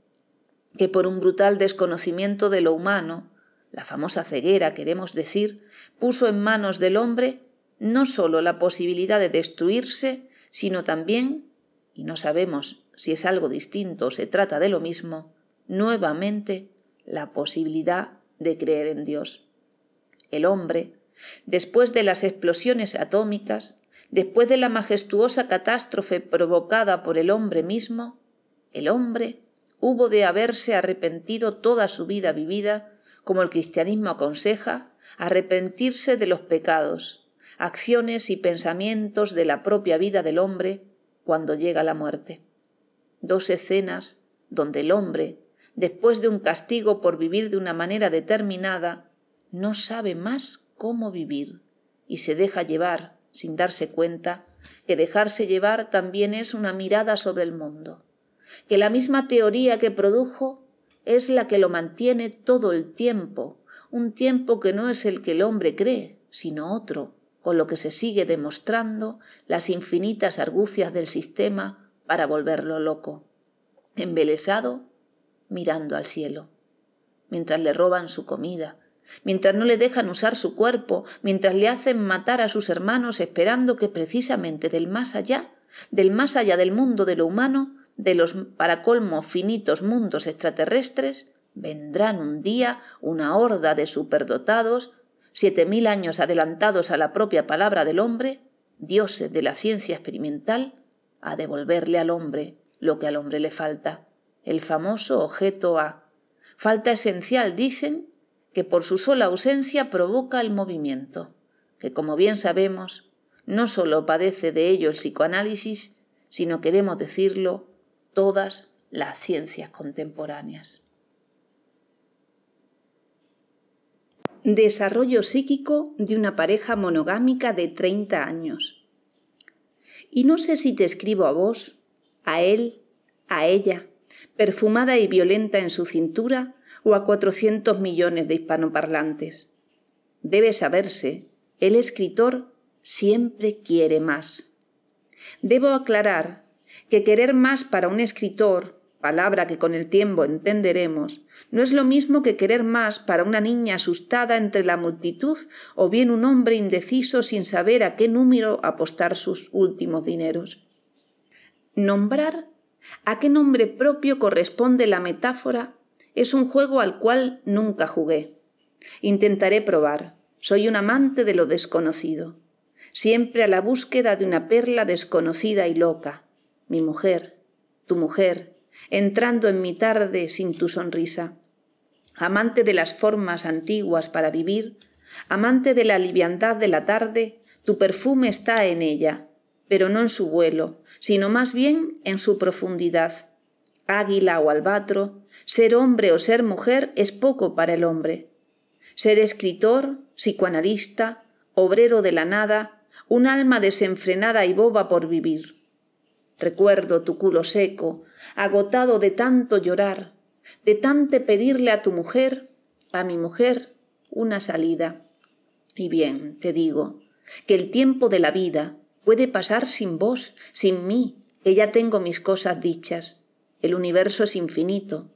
que por un brutal desconocimiento de lo humano, la famosa ceguera queremos decir, puso en manos del hombre no sólo la posibilidad de destruirse, sino también, y no sabemos si es algo distinto o se trata de lo mismo, nuevamente la posibilidad de creer en Dios. El hombre, después de las explosiones atómicas, después de la majestuosa catástrofe provocada por el hombre mismo, el hombre hubo de haberse arrepentido toda su vida vivida, como el cristianismo aconseja, arrepentirse de los pecados, acciones y pensamientos de la propia vida del hombre cuando llega la muerte. Dos escenas donde el hombre, después de un castigo por vivir de una manera determinada, no sabe más cómo vivir y se deja llevar sin darse cuenta que dejarse llevar también es una mirada sobre el mundo, que la misma teoría que produjo es la que lo mantiene todo el tiempo, un tiempo que no es el que el hombre cree, sino otro, con lo que se sigue demostrando las infinitas argucias del sistema para volverlo loco. Embelesado mirando al cielo, mientras le roban su comida, mientras no le dejan usar su cuerpo, mientras le hacen matar a sus hermanos esperando que precisamente del más allá, del más allá del mundo de lo humano, de los para colmo finitos mundos extraterrestres, vendrán un día una horda de superdotados, siete mil años adelantados a la propia palabra del hombre, dioses de la ciencia experimental, a devolverle al hombre lo que al hombre le falta el famoso objeto A. Falta esencial, dicen, que por su sola ausencia provoca el movimiento, que como bien sabemos, no solo padece de ello el psicoanálisis, sino queremos decirlo, todas las ciencias contemporáneas. Desarrollo psíquico de una pareja monogámica de 30 años. Y no sé si te escribo a vos, a él, a ella, perfumada y violenta en su cintura, o a 400 millones de hispanoparlantes. Debe saberse, el escritor siempre quiere más. Debo aclarar que querer más para un escritor, palabra que con el tiempo entenderemos, no es lo mismo que querer más para una niña asustada entre la multitud o bien un hombre indeciso sin saber a qué número apostar sus últimos dineros. Nombrar ¿A qué nombre propio corresponde la metáfora? Es un juego al cual nunca jugué. Intentaré probar. Soy un amante de lo desconocido. Siempre a la búsqueda de una perla desconocida y loca. Mi mujer, tu mujer, entrando en mi tarde sin tu sonrisa. Amante de las formas antiguas para vivir, amante de la liviandad de la tarde, tu perfume está en ella, pero no en su vuelo, sino más bien en su profundidad. Águila o albatro, ser hombre o ser mujer es poco para el hombre. Ser escritor, psicoanalista, obrero de la nada, un alma desenfrenada y boba por vivir. Recuerdo tu culo seco, agotado de tanto llorar, de tanto pedirle a tu mujer, a mi mujer, una salida. Y bien, te digo, que el tiempo de la vida, Puede pasar sin vos, sin mí, que ya tengo mis cosas dichas. El universo es infinito.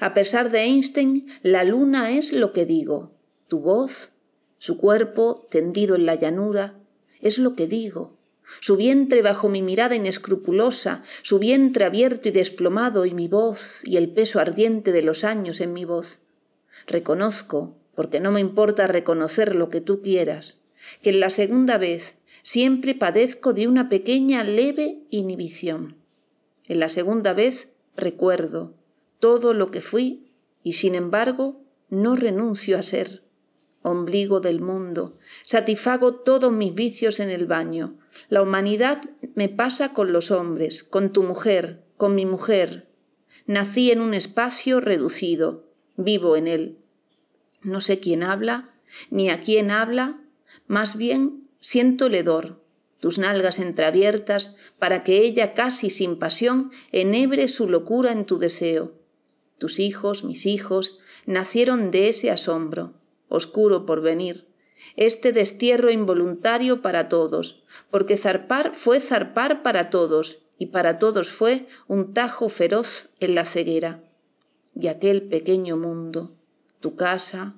A pesar de Einstein, la luna es lo que digo. Tu voz, su cuerpo tendido en la llanura, es lo que digo. Su vientre bajo mi mirada inescrupulosa, su vientre abierto y desplomado y mi voz y el peso ardiente de los años en mi voz. Reconozco, porque no me importa reconocer lo que tú quieras, que en la segunda vez siempre padezco de una pequeña leve inhibición. En la segunda vez recuerdo todo lo que fui y sin embargo no renuncio a ser. Ombligo del mundo, satisfago todos mis vicios en el baño. La humanidad me pasa con los hombres, con tu mujer, con mi mujer. Nací en un espacio reducido, vivo en él. No sé quién habla, ni a quién habla, más bien siento hedor, tus nalgas entreabiertas, para que ella casi sin pasión enebre su locura en tu deseo. Tus hijos, mis hijos, nacieron de ese asombro, oscuro por venir, este destierro involuntario para todos, porque zarpar fue zarpar para todos, y para todos fue un tajo feroz en la ceguera. Y aquel pequeño mundo, tu casa,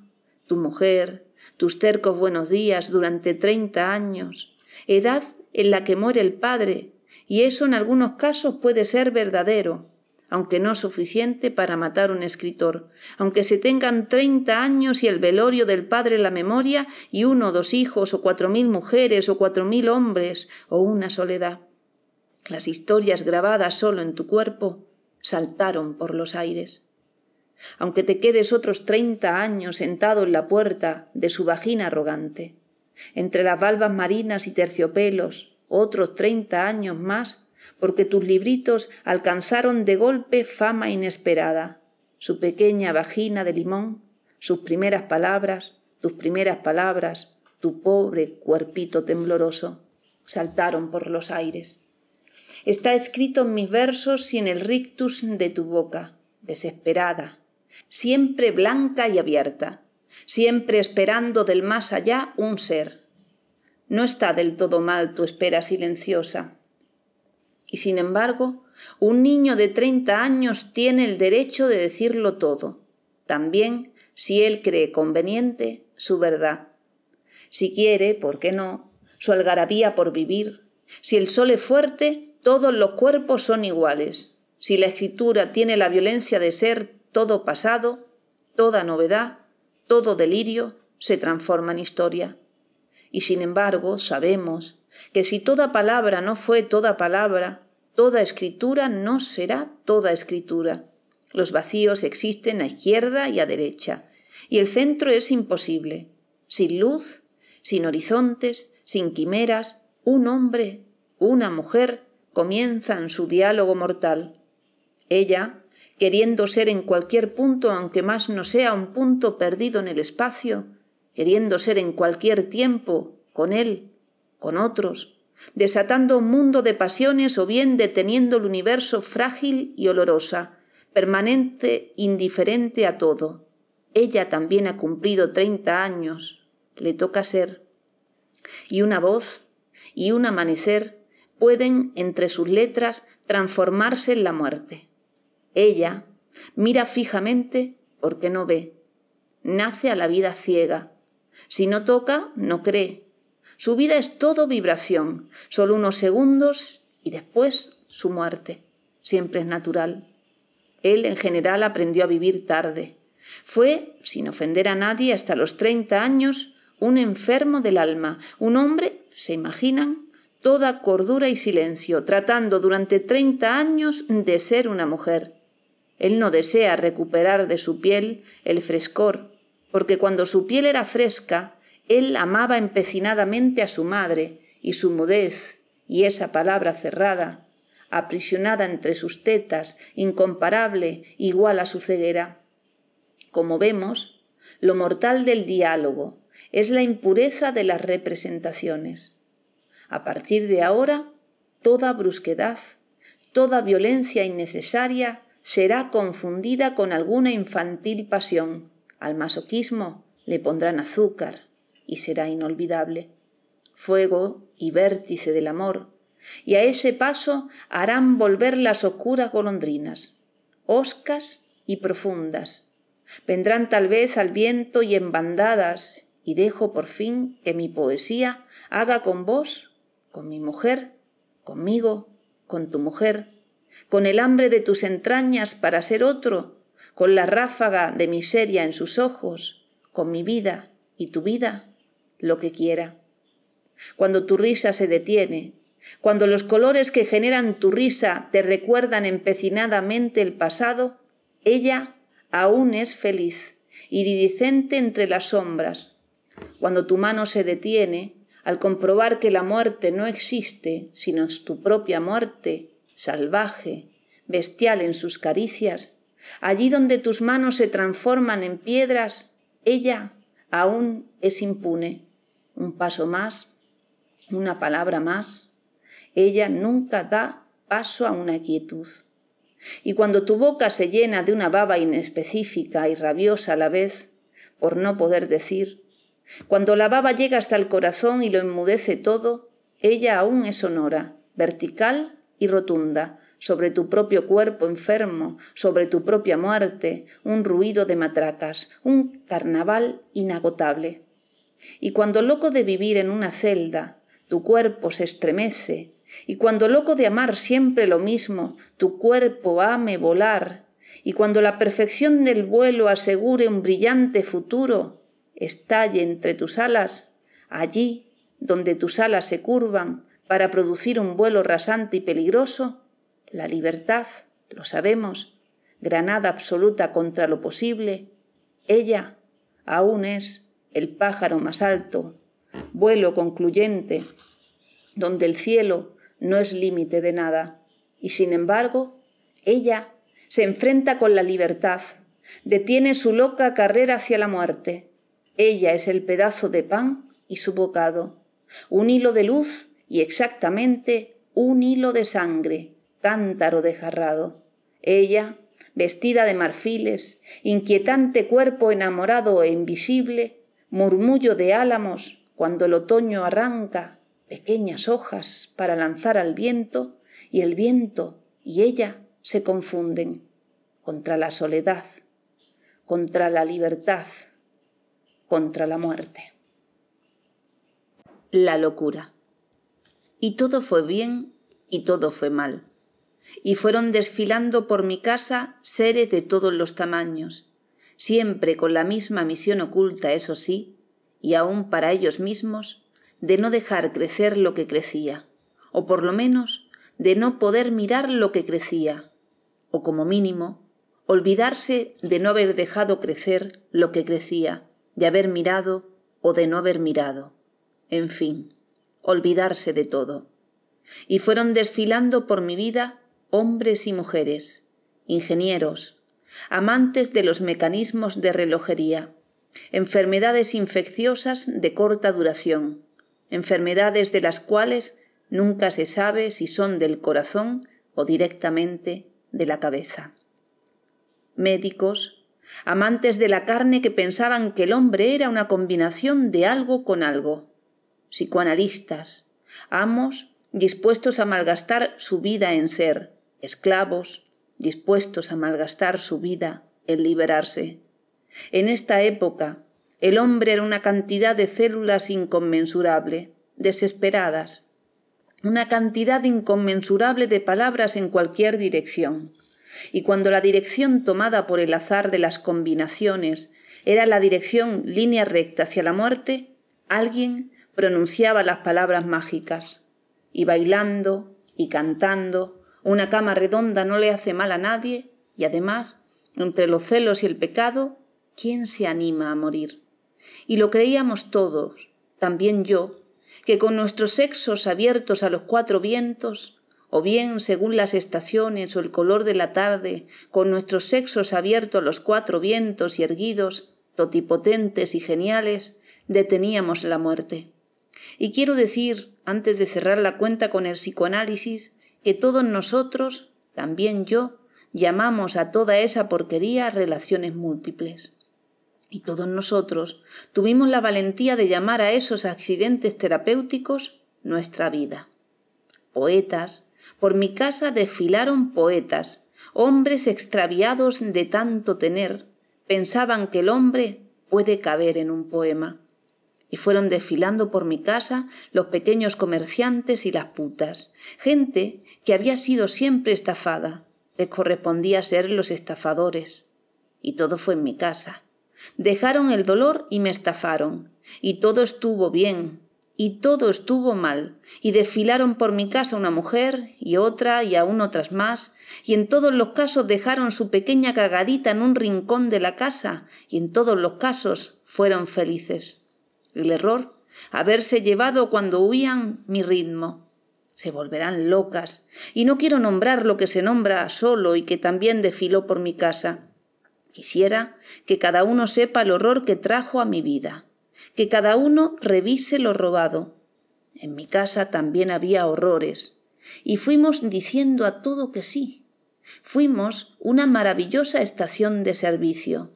tu mujer, tus tercos buenos días durante treinta años, edad en la que muere el padre, y eso en algunos casos puede ser verdadero, aunque no suficiente para matar un escritor, aunque se tengan treinta años y el velorio del padre en la memoria y uno o dos hijos o cuatro mil mujeres o cuatro mil hombres o una soledad. Las historias grabadas solo en tu cuerpo saltaron por los aires aunque te quedes otros treinta años sentado en la puerta de su vagina arrogante, entre las valvas marinas y terciopelos, otros treinta años más, porque tus libritos alcanzaron de golpe fama inesperada, su pequeña vagina de limón, sus primeras palabras, tus primeras palabras, tu pobre cuerpito tembloroso, saltaron por los aires. Está escrito en mis versos y en el rictus de tu boca, desesperada, siempre blanca y abierta, siempre esperando del más allá un ser. No está del todo mal tu espera silenciosa. Y sin embargo, un niño de treinta años tiene el derecho de decirlo todo, también, si él cree conveniente, su verdad. Si quiere, ¿por qué no? Su algarabía por vivir. Si el sol es fuerte, todos los cuerpos son iguales. Si la escritura tiene la violencia de ser todo pasado, toda novedad, todo delirio se transforma en historia. Y sin embargo, sabemos que si toda palabra no fue toda palabra, toda escritura no será toda escritura. Los vacíos existen a izquierda y a derecha, y el centro es imposible. Sin luz, sin horizontes, sin quimeras, un hombre, una mujer, comienzan su diálogo mortal. Ella, queriendo ser en cualquier punto, aunque más no sea un punto perdido en el espacio, queriendo ser en cualquier tiempo, con él, con otros, desatando un mundo de pasiones o bien deteniendo el universo frágil y olorosa, permanente, indiferente a todo. Ella también ha cumplido treinta años, le toca ser. Y una voz y un amanecer pueden, entre sus letras, transformarse en la muerte. Ella mira fijamente porque no ve. Nace a la vida ciega. Si no toca, no cree. Su vida es todo vibración, solo unos segundos y después su muerte. Siempre es natural. Él en general aprendió a vivir tarde. Fue, sin ofender a nadie, hasta los 30 años, un enfermo del alma, un hombre, se imaginan, toda cordura y silencio, tratando durante 30 años de ser una mujer. Él no desea recuperar de su piel el frescor, porque cuando su piel era fresca, él amaba empecinadamente a su madre, y su mudez, y esa palabra cerrada, aprisionada entre sus tetas, incomparable, igual a su ceguera. Como vemos, lo mortal del diálogo es la impureza de las representaciones. A partir de ahora, toda brusquedad, toda violencia innecesaria será confundida con alguna infantil pasión. Al masoquismo le pondrán azúcar y será inolvidable. Fuego y vértice del amor. Y a ese paso harán volver las oscuras golondrinas, oscas y profundas. Vendrán tal vez al viento y en bandadas y dejo por fin que mi poesía haga con vos, con mi mujer, conmigo, con tu mujer, con el hambre de tus entrañas para ser otro, con la ráfaga de miseria en sus ojos, con mi vida y tu vida, lo que quiera. Cuando tu risa se detiene, cuando los colores que generan tu risa te recuerdan empecinadamente el pasado, ella aún es feliz, iridicente entre las sombras. Cuando tu mano se detiene, al comprobar que la muerte no existe, sino es tu propia muerte, salvaje, bestial en sus caricias, allí donde tus manos se transforman en piedras, ella aún es impune. Un paso más, una palabra más, ella nunca da paso a una quietud. Y cuando tu boca se llena de una baba inespecífica y rabiosa a la vez, por no poder decir, cuando la baba llega hasta el corazón y lo enmudece todo, ella aún es sonora, vertical y rotunda, sobre tu propio cuerpo enfermo, sobre tu propia muerte, un ruido de matracas, un carnaval inagotable. Y cuando loco de vivir en una celda, tu cuerpo se estremece, y cuando loco de amar siempre lo mismo, tu cuerpo ame volar, y cuando la perfección del vuelo asegure un brillante futuro, estalle entre tus alas, allí donde tus alas se curvan, para producir un vuelo rasante y peligroso, la libertad, lo sabemos, granada absoluta contra lo posible, ella aún es el pájaro más alto, vuelo concluyente, donde el cielo no es límite de nada, y sin embargo, ella se enfrenta con la libertad, detiene su loca carrera hacia la muerte. Ella es el pedazo de pan y su bocado, un hilo de luz y exactamente un hilo de sangre, cántaro jarrado. Ella, vestida de marfiles, inquietante cuerpo enamorado e invisible, murmullo de álamos cuando el otoño arranca pequeñas hojas para lanzar al viento, y el viento y ella se confunden contra la soledad, contra la libertad, contra la muerte. La locura y todo fue bien y todo fue mal. Y fueron desfilando por mi casa seres de todos los tamaños, siempre con la misma misión oculta, eso sí, y aún para ellos mismos, de no dejar crecer lo que crecía, o por lo menos de no poder mirar lo que crecía, o como mínimo, olvidarse de no haber dejado crecer lo que crecía, de haber mirado o de no haber mirado. En fin olvidarse de todo. Y fueron desfilando por mi vida hombres y mujeres, ingenieros, amantes de los mecanismos de relojería, enfermedades infecciosas de corta duración, enfermedades de las cuales nunca se sabe si son del corazón o directamente de la cabeza. Médicos, amantes de la carne que pensaban que el hombre era una combinación de algo con algo, psicoanalistas, amos dispuestos a malgastar su vida en ser, esclavos dispuestos a malgastar su vida en liberarse. En esta época, el hombre era una cantidad de células inconmensurable, desesperadas, una cantidad inconmensurable de palabras en cualquier dirección. Y cuando la dirección tomada por el azar de las combinaciones era la dirección línea recta hacia la muerte, alguien pronunciaba las palabras mágicas. Y bailando y cantando, una cama redonda no le hace mal a nadie, y además, entre los celos y el pecado, ¿quién se anima a morir? Y lo creíamos todos, también yo, que con nuestros sexos abiertos a los cuatro vientos, o bien según las estaciones o el color de la tarde, con nuestros sexos abiertos a los cuatro vientos y erguidos, totipotentes y geniales, deteníamos la muerte. Y quiero decir, antes de cerrar la cuenta con el psicoanálisis, que todos nosotros, también yo, llamamos a toda esa porquería relaciones múltiples. Y todos nosotros tuvimos la valentía de llamar a esos accidentes terapéuticos nuestra vida. Poetas, por mi casa desfilaron poetas, hombres extraviados de tanto tener, pensaban que el hombre puede caber en un poema y fueron desfilando por mi casa los pequeños comerciantes y las putas, gente que había sido siempre estafada, les correspondía ser los estafadores. Y todo fue en mi casa. Dejaron el dolor y me estafaron, y todo estuvo bien, y todo estuvo mal, y desfilaron por mi casa una mujer y otra y aún otras más, y en todos los casos dejaron su pequeña cagadita en un rincón de la casa, y en todos los casos fueron felices. El error, haberse llevado cuando huían mi ritmo. Se volverán locas, y no quiero nombrar lo que se nombra solo y que también desfiló por mi casa. Quisiera que cada uno sepa el horror que trajo a mi vida, que cada uno revise lo robado. En mi casa también había horrores, y fuimos diciendo a todo que sí. Fuimos una maravillosa estación de servicio.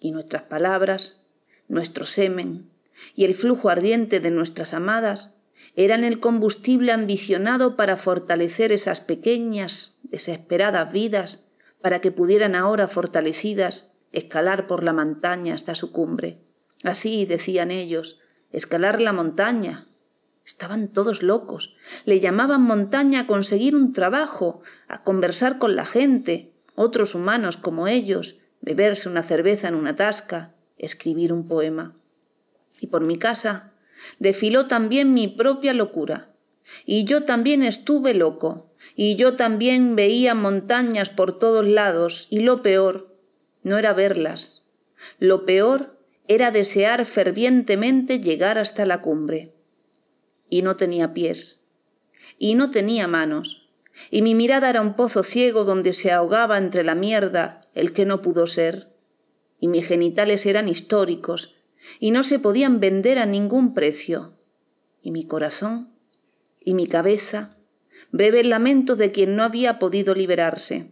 Y nuestras palabras, nuestro semen, y el flujo ardiente de nuestras amadas eran el combustible ambicionado para fortalecer esas pequeñas, desesperadas vidas, para que pudieran ahora fortalecidas escalar por la montaña hasta su cumbre. Así decían ellos, escalar la montaña. Estaban todos locos. Le llamaban montaña a conseguir un trabajo, a conversar con la gente, otros humanos como ellos, beberse una cerveza en una tasca, escribir un poema y por mi casa desfiló también mi propia locura. Y yo también estuve loco, y yo también veía montañas por todos lados, y lo peor no era verlas, lo peor era desear fervientemente llegar hasta la cumbre. Y no tenía pies, y no tenía manos, y mi mirada era un pozo ciego donde se ahogaba entre la mierda el que no pudo ser, y mis genitales eran históricos, y no se podían vender a ningún precio. Y mi corazón y mi cabeza, breves lamentos de quien no había podido liberarse.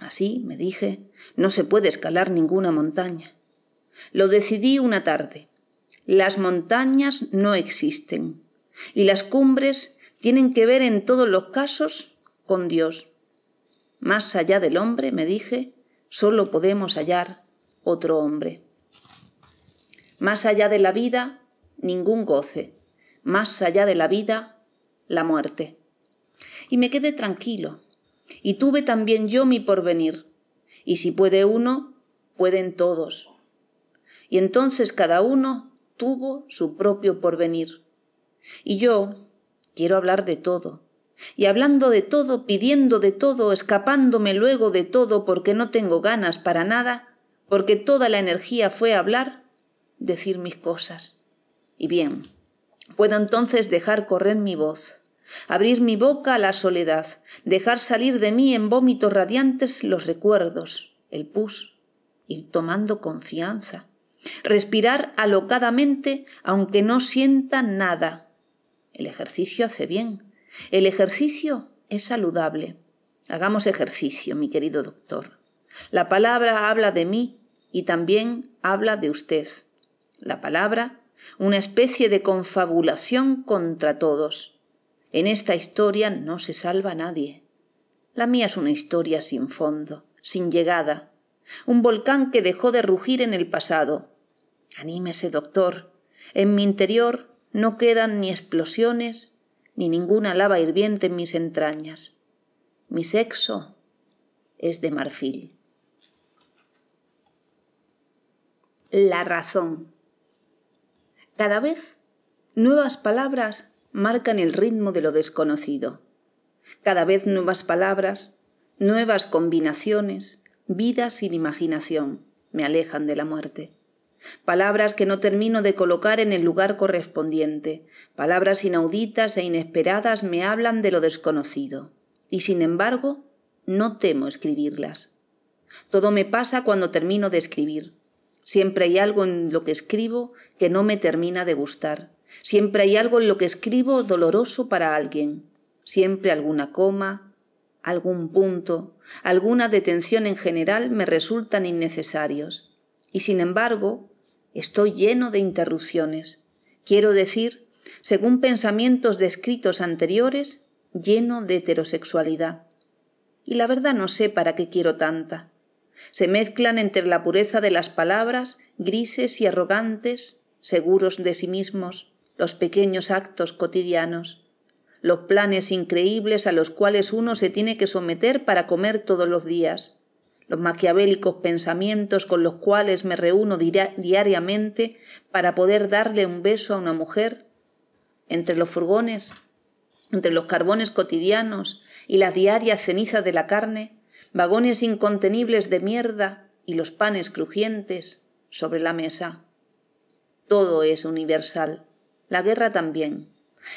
Así, me dije, no se puede escalar ninguna montaña. Lo decidí una tarde. Las montañas no existen y las cumbres tienen que ver en todos los casos con Dios. Más allá del hombre, me dije, solo podemos hallar otro hombre. Más allá de la vida, ningún goce. Más allá de la vida, la muerte. Y me quedé tranquilo. Y tuve también yo mi porvenir. Y si puede uno, pueden todos. Y entonces cada uno tuvo su propio porvenir. Y yo quiero hablar de todo. Y hablando de todo, pidiendo de todo, escapándome luego de todo porque no tengo ganas para nada, porque toda la energía fue hablar, decir mis cosas. Y bien, puedo entonces dejar correr mi voz, abrir mi boca a la soledad, dejar salir de mí en vómitos radiantes los recuerdos, el pus, ir tomando confianza, respirar alocadamente aunque no sienta nada. El ejercicio hace bien, el ejercicio es saludable. Hagamos ejercicio, mi querido doctor. La palabra habla de mí y también habla de usted la palabra, una especie de confabulación contra todos. En esta historia no se salva nadie. La mía es una historia sin fondo, sin llegada, un volcán que dejó de rugir en el pasado. Anímese, doctor. En mi interior no quedan ni explosiones, ni ninguna lava hirviente en mis entrañas. Mi sexo es de marfil. La razón. Cada vez nuevas palabras marcan el ritmo de lo desconocido. Cada vez nuevas palabras, nuevas combinaciones, vidas sin imaginación, me alejan de la muerte. Palabras que no termino de colocar en el lugar correspondiente, palabras inauditas e inesperadas me hablan de lo desconocido, y sin embargo no temo escribirlas. Todo me pasa cuando termino de escribir, Siempre hay algo en lo que escribo que no me termina de gustar. Siempre hay algo en lo que escribo doloroso para alguien. Siempre alguna coma, algún punto, alguna detención en general me resultan innecesarios. Y sin embargo, estoy lleno de interrupciones. Quiero decir, según pensamientos descritos anteriores, lleno de heterosexualidad. Y la verdad no sé para qué quiero tanta se mezclan entre la pureza de las palabras, grises y arrogantes, seguros de sí mismos, los pequeños actos cotidianos, los planes increíbles a los cuales uno se tiene que someter para comer todos los días, los maquiavélicos pensamientos con los cuales me reúno diariamente para poder darle un beso a una mujer, entre los furgones, entre los carbones cotidianos y las diarias cenizas de la carne, vagones incontenibles de mierda y los panes crujientes sobre la mesa. Todo es universal, la guerra también,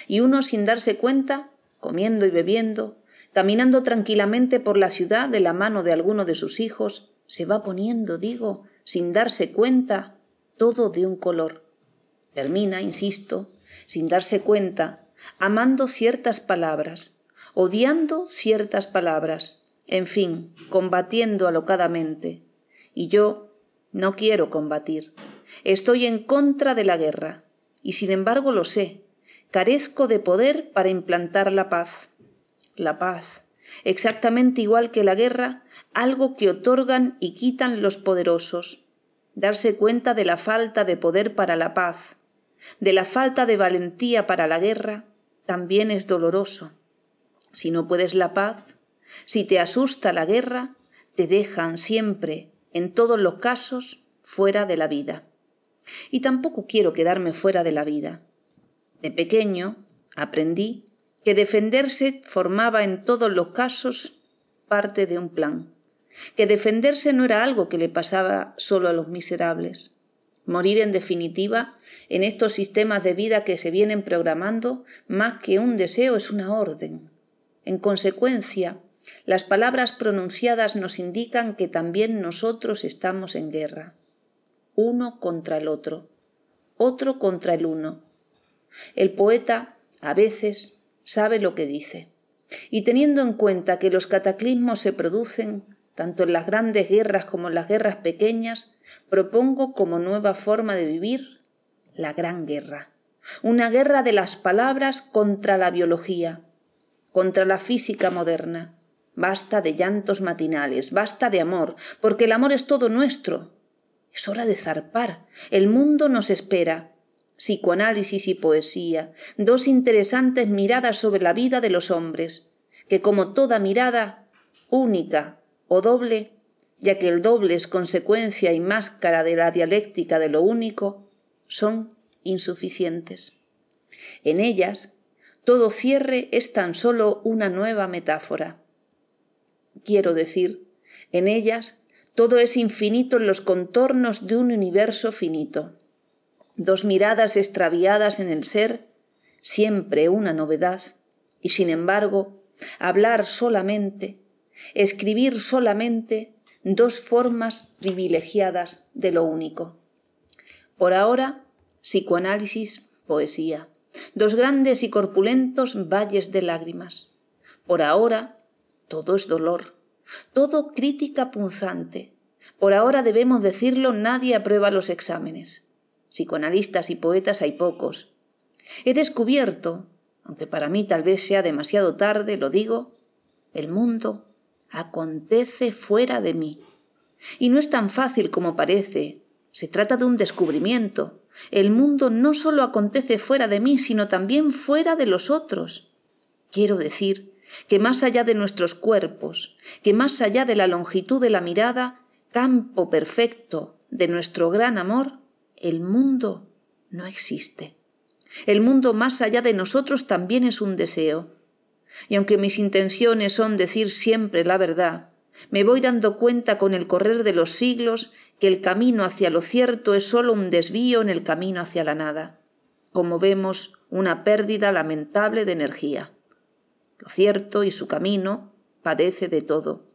y uno sin darse cuenta, comiendo y bebiendo, caminando tranquilamente por la ciudad de la mano de alguno de sus hijos, se va poniendo, digo, sin darse cuenta, todo de un color. Termina, insisto, sin darse cuenta, amando ciertas palabras, odiando ciertas palabras, en fin, combatiendo alocadamente. Y yo no quiero combatir. Estoy en contra de la guerra, y sin embargo lo sé. Carezco de poder para implantar la paz. La paz, exactamente igual que la guerra, algo que otorgan y quitan los poderosos. Darse cuenta de la falta de poder para la paz, de la falta de valentía para la guerra, también es doloroso. Si no puedes la paz, si te asusta la guerra, te dejan siempre, en todos los casos, fuera de la vida. Y tampoco quiero quedarme fuera de la vida. De pequeño aprendí que defenderse formaba en todos los casos parte de un plan, que defenderse no era algo que le pasaba solo a los miserables. Morir en definitiva en estos sistemas de vida que se vienen programando más que un deseo es una orden. En consecuencia, las palabras pronunciadas nos indican que también nosotros estamos en guerra, uno contra el otro, otro contra el uno. El poeta, a veces, sabe lo que dice. Y teniendo en cuenta que los cataclismos se producen tanto en las grandes guerras como en las guerras pequeñas, propongo como nueva forma de vivir la gran guerra. Una guerra de las palabras contra la biología, contra la física moderna, Basta de llantos matinales, basta de amor, porque el amor es todo nuestro. Es hora de zarpar. El mundo nos espera. Psicoanálisis y poesía, dos interesantes miradas sobre la vida de los hombres, que como toda mirada, única o doble, ya que el doble es consecuencia y máscara de la dialéctica de lo único, son insuficientes. En ellas, todo cierre es tan solo una nueva metáfora quiero decir, en ellas todo es infinito en los contornos de un universo finito. Dos miradas extraviadas en el ser, siempre una novedad, y sin embargo, hablar solamente, escribir solamente, dos formas privilegiadas de lo único. Por ahora, psicoanálisis, poesía, dos grandes y corpulentos valles de lágrimas. Por ahora, todo es dolor, todo crítica punzante. Por ahora debemos decirlo, nadie aprueba los exámenes. Psicoanalistas y poetas hay pocos. He descubierto, aunque para mí tal vez sea demasiado tarde, lo digo, el mundo acontece fuera de mí. Y no es tan fácil como parece. Se trata de un descubrimiento. El mundo no solo acontece fuera de mí, sino también fuera de los otros. Quiero decir, que más allá de nuestros cuerpos, que más allá de la longitud de la mirada, campo perfecto de nuestro gran amor, el mundo no existe. El mundo más allá de nosotros también es un deseo. Y aunque mis intenciones son decir siempre la verdad, me voy dando cuenta con el correr de los siglos que el camino hacia lo cierto es sólo un desvío en el camino hacia la nada, como vemos una pérdida lamentable de energía lo cierto y su camino, padece de todo.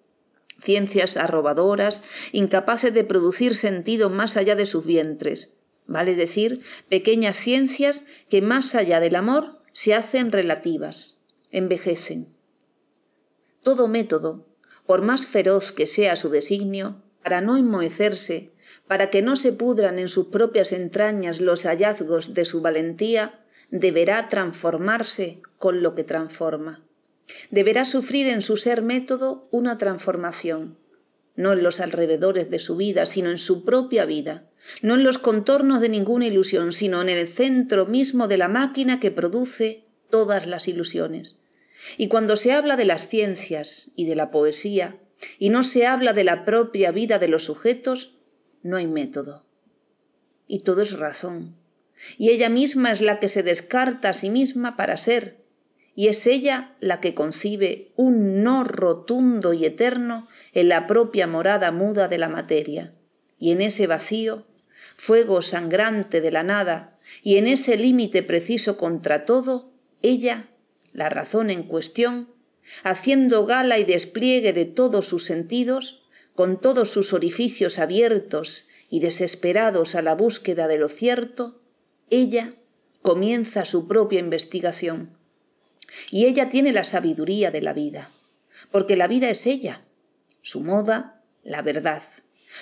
Ciencias arrobadoras, incapaces de producir sentido más allá de sus vientres, vale decir, pequeñas ciencias que más allá del amor se hacen relativas, envejecen. Todo método, por más feroz que sea su designio, para no enmohecerse, para que no se pudran en sus propias entrañas los hallazgos de su valentía, deberá transformarse con lo que transforma. Deberá sufrir en su ser método una transformación, no en los alrededores de su vida, sino en su propia vida, no en los contornos de ninguna ilusión, sino en el centro mismo de la máquina que produce todas las ilusiones. Y cuando se habla de las ciencias y de la poesía, y no se habla de la propia vida de los sujetos, no hay método. Y todo es razón. Y ella misma es la que se descarta a sí misma para ser, y es ella la que concibe un no rotundo y eterno en la propia morada muda de la materia, y en ese vacío, fuego sangrante de la nada, y en ese límite preciso contra todo, ella, la razón en cuestión, haciendo gala y despliegue de todos sus sentidos, con todos sus orificios abiertos y desesperados a la búsqueda de lo cierto, ella comienza su propia investigación y ella tiene la sabiduría de la vida, porque la vida es ella, su moda, la verdad,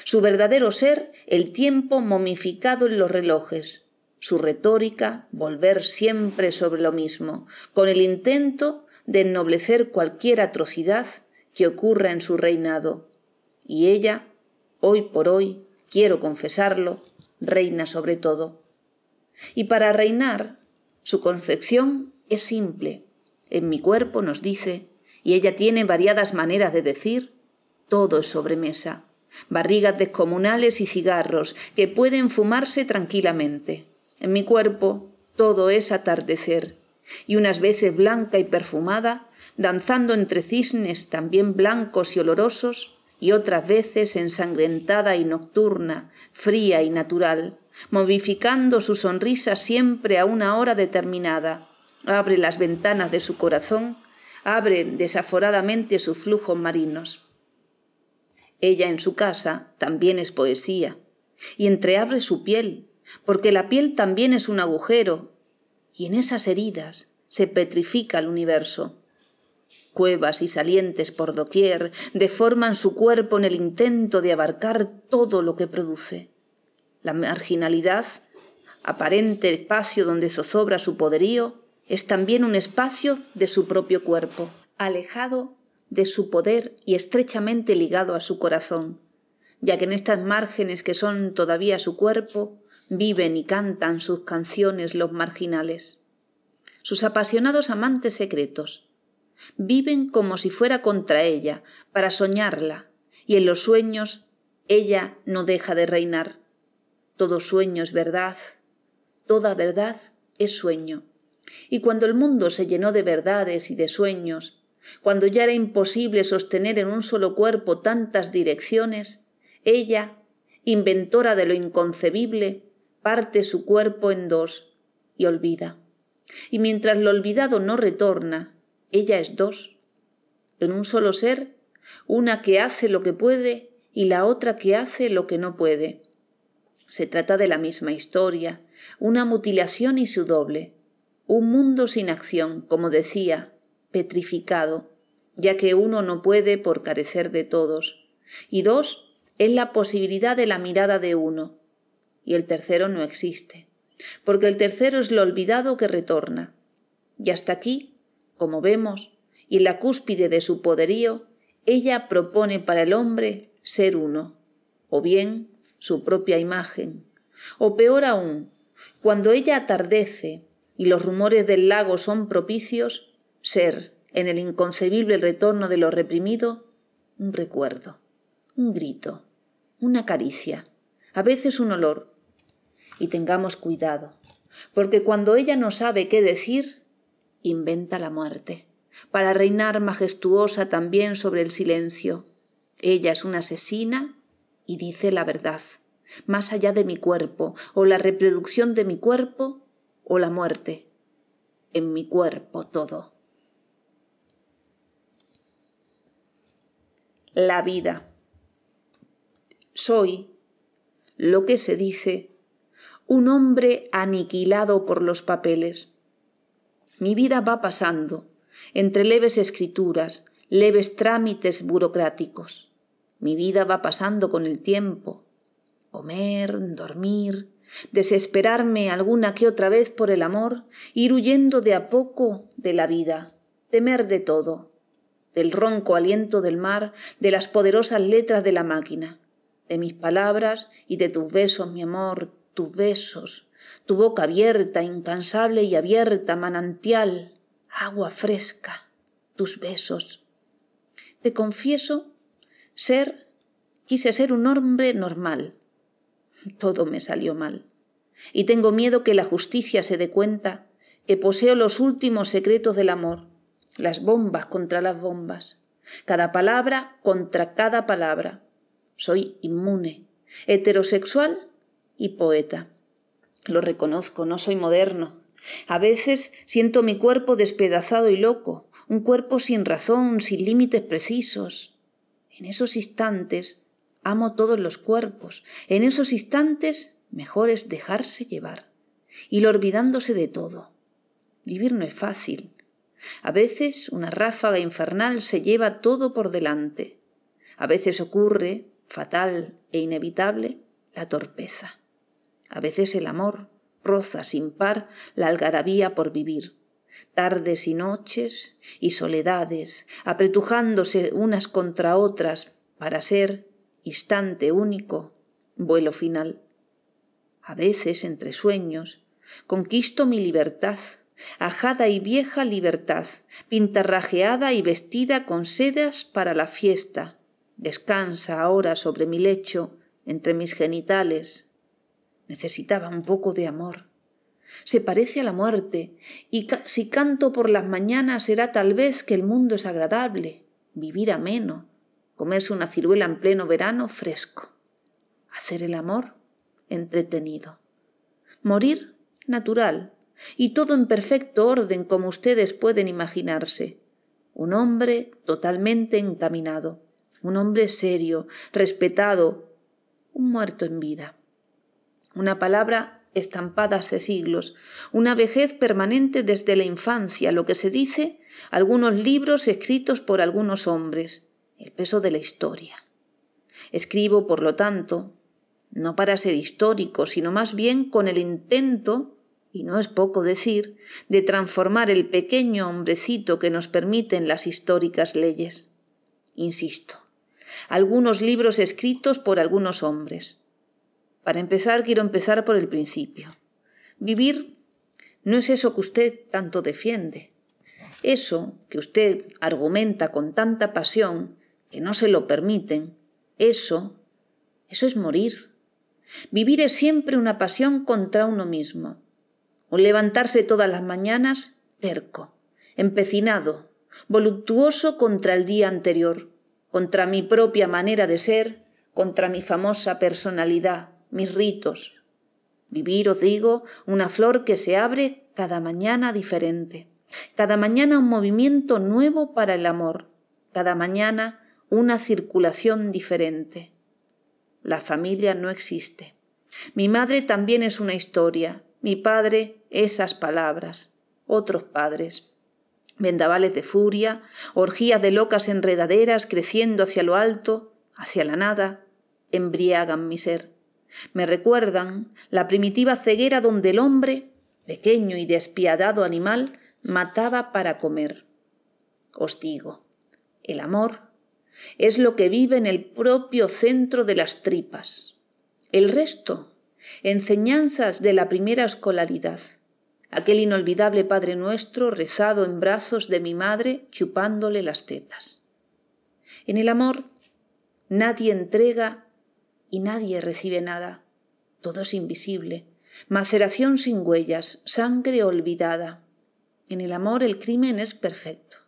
su verdadero ser, el tiempo momificado en los relojes, su retórica, volver siempre sobre lo mismo, con el intento de ennoblecer cualquier atrocidad que ocurra en su reinado. Y ella, hoy por hoy, quiero confesarlo, reina sobre todo. Y para reinar, su concepción es simple, en mi cuerpo nos dice, y ella tiene variadas maneras de decir, todo es sobremesa, barrigas descomunales y cigarros que pueden fumarse tranquilamente. En mi cuerpo todo es atardecer, y unas veces blanca y perfumada, danzando entre cisnes también blancos y olorosos, y otras veces ensangrentada y nocturna, fría y natural, modificando su sonrisa siempre a una hora determinada, abre las ventanas de su corazón, abre desaforadamente sus flujos marinos. Ella en su casa también es poesía, y entreabre su piel, porque la piel también es un agujero, y en esas heridas se petrifica el universo. Cuevas y salientes por doquier deforman su cuerpo en el intento de abarcar todo lo que produce. La marginalidad, aparente espacio donde zozobra su poderío, es también un espacio de su propio cuerpo, alejado de su poder y estrechamente ligado a su corazón, ya que en estas márgenes que son todavía su cuerpo, viven y cantan sus canciones los marginales, sus apasionados amantes secretos. Viven como si fuera contra ella, para soñarla, y en los sueños ella no deja de reinar. Todo sueño es verdad, toda verdad es sueño. Y cuando el mundo se llenó de verdades y de sueños, cuando ya era imposible sostener en un solo cuerpo tantas direcciones, ella, inventora de lo inconcebible, parte su cuerpo en dos y olvida. Y mientras lo olvidado no retorna, ella es dos, en un solo ser, una que hace lo que puede y la otra que hace lo que no puede. Se trata de la misma historia, una mutilación y su doble, un mundo sin acción, como decía, petrificado, ya que uno no puede por carecer de todos, y dos, es la posibilidad de la mirada de uno, y el tercero no existe, porque el tercero es lo olvidado que retorna. Y hasta aquí, como vemos, y en la cúspide de su poderío, ella propone para el hombre ser uno, o bien su propia imagen, o peor aún, cuando ella atardece, y los rumores del lago son propicios, ser, en el inconcebible retorno de lo reprimido, un recuerdo, un grito, una caricia, a veces un olor. Y tengamos cuidado, porque cuando ella no sabe qué decir, inventa la muerte, para reinar majestuosa también sobre el silencio. Ella es una asesina y dice la verdad, más allá de mi cuerpo, o la reproducción de mi cuerpo, la muerte, en mi cuerpo todo. La vida. Soy, lo que se dice, un hombre aniquilado por los papeles. Mi vida va pasando entre leves escrituras, leves trámites burocráticos. Mi vida va pasando con el tiempo. Comer, dormir, desesperarme alguna que otra vez por el amor, ir huyendo de a poco de la vida, temer de todo, del ronco aliento del mar, de las poderosas letras de la máquina, de mis palabras y de tus besos, mi amor, tus besos, tu boca abierta, incansable y abierta, manantial, agua fresca, tus besos. Te confieso ser, quise ser un hombre normal, todo me salió mal. Y tengo miedo que la justicia se dé cuenta que poseo los últimos secretos del amor, las bombas contra las bombas, cada palabra contra cada palabra. Soy inmune, heterosexual y poeta. Lo reconozco, no soy moderno. A veces siento mi cuerpo despedazado y loco, un cuerpo sin razón, sin límites precisos. En esos instantes amo todos los cuerpos. En esos instantes mejor es dejarse llevar, y olvidándose de todo. Vivir no es fácil. A veces una ráfaga infernal se lleva todo por delante. A veces ocurre, fatal e inevitable, la torpeza. A veces el amor roza sin par la algarabía por vivir. Tardes y noches y soledades, apretujándose unas contra otras para ser instante único, vuelo final. A veces, entre sueños, conquisto mi libertad, ajada y vieja libertad, pintarrajeada y vestida con sedas para la fiesta. Descansa ahora sobre mi lecho, entre mis genitales. Necesitaba un poco de amor. Se parece a la muerte, y si canto por las mañanas será tal vez que el mundo es agradable, vivir ameno, comerse una ciruela en pleno verano fresco, hacer el amor entretenido, morir natural, y todo en perfecto orden como ustedes pueden imaginarse. Un hombre totalmente encaminado, un hombre serio, respetado, un muerto en vida. Una palabra estampada hace siglos, una vejez permanente desde la infancia, lo que se dice, algunos libros escritos por algunos hombres, el peso de la historia. Escribo, por lo tanto, no para ser histórico, sino más bien con el intento, y no es poco decir, de transformar el pequeño hombrecito que nos permiten las históricas leyes. Insisto, algunos libros escritos por algunos hombres. Para empezar, quiero empezar por el principio. Vivir no es eso que usted tanto defiende. Eso que usted argumenta con tanta pasión que no se lo permiten, eso, eso es morir. Vivir es siempre una pasión contra uno mismo. O levantarse todas las mañanas terco, empecinado, voluptuoso contra el día anterior, contra mi propia manera de ser, contra mi famosa personalidad, mis ritos. Vivir, os digo, una flor que se abre cada mañana diferente, cada mañana un movimiento nuevo para el amor, cada mañana una circulación diferente. La familia no existe. Mi madre también es una historia, mi padre esas palabras, otros padres. Vendavales de furia, orgías de locas enredaderas creciendo hacia lo alto, hacia la nada, embriagan mi ser. Me recuerdan la primitiva ceguera donde el hombre, pequeño y despiadado animal, mataba para comer. Os digo, el amor es lo que vive en el propio centro de las tripas. El resto, enseñanzas de la primera escolaridad, aquel inolvidable Padre Nuestro rezado en brazos de mi madre chupándole las tetas. En el amor, nadie entrega y nadie recibe nada. Todo es invisible, maceración sin huellas, sangre olvidada. En el amor el crimen es perfecto,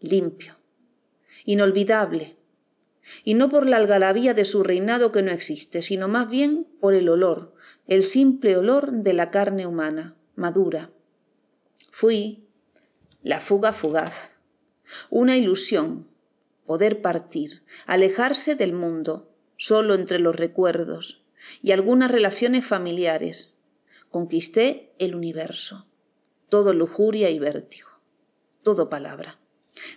limpio inolvidable, y no por la algarabía de su reinado que no existe, sino más bien por el olor, el simple olor de la carne humana, madura. Fui la fuga fugaz, una ilusión, poder partir, alejarse del mundo, solo entre los recuerdos y algunas relaciones familiares. Conquisté el universo, todo lujuria y vértigo, todo palabra.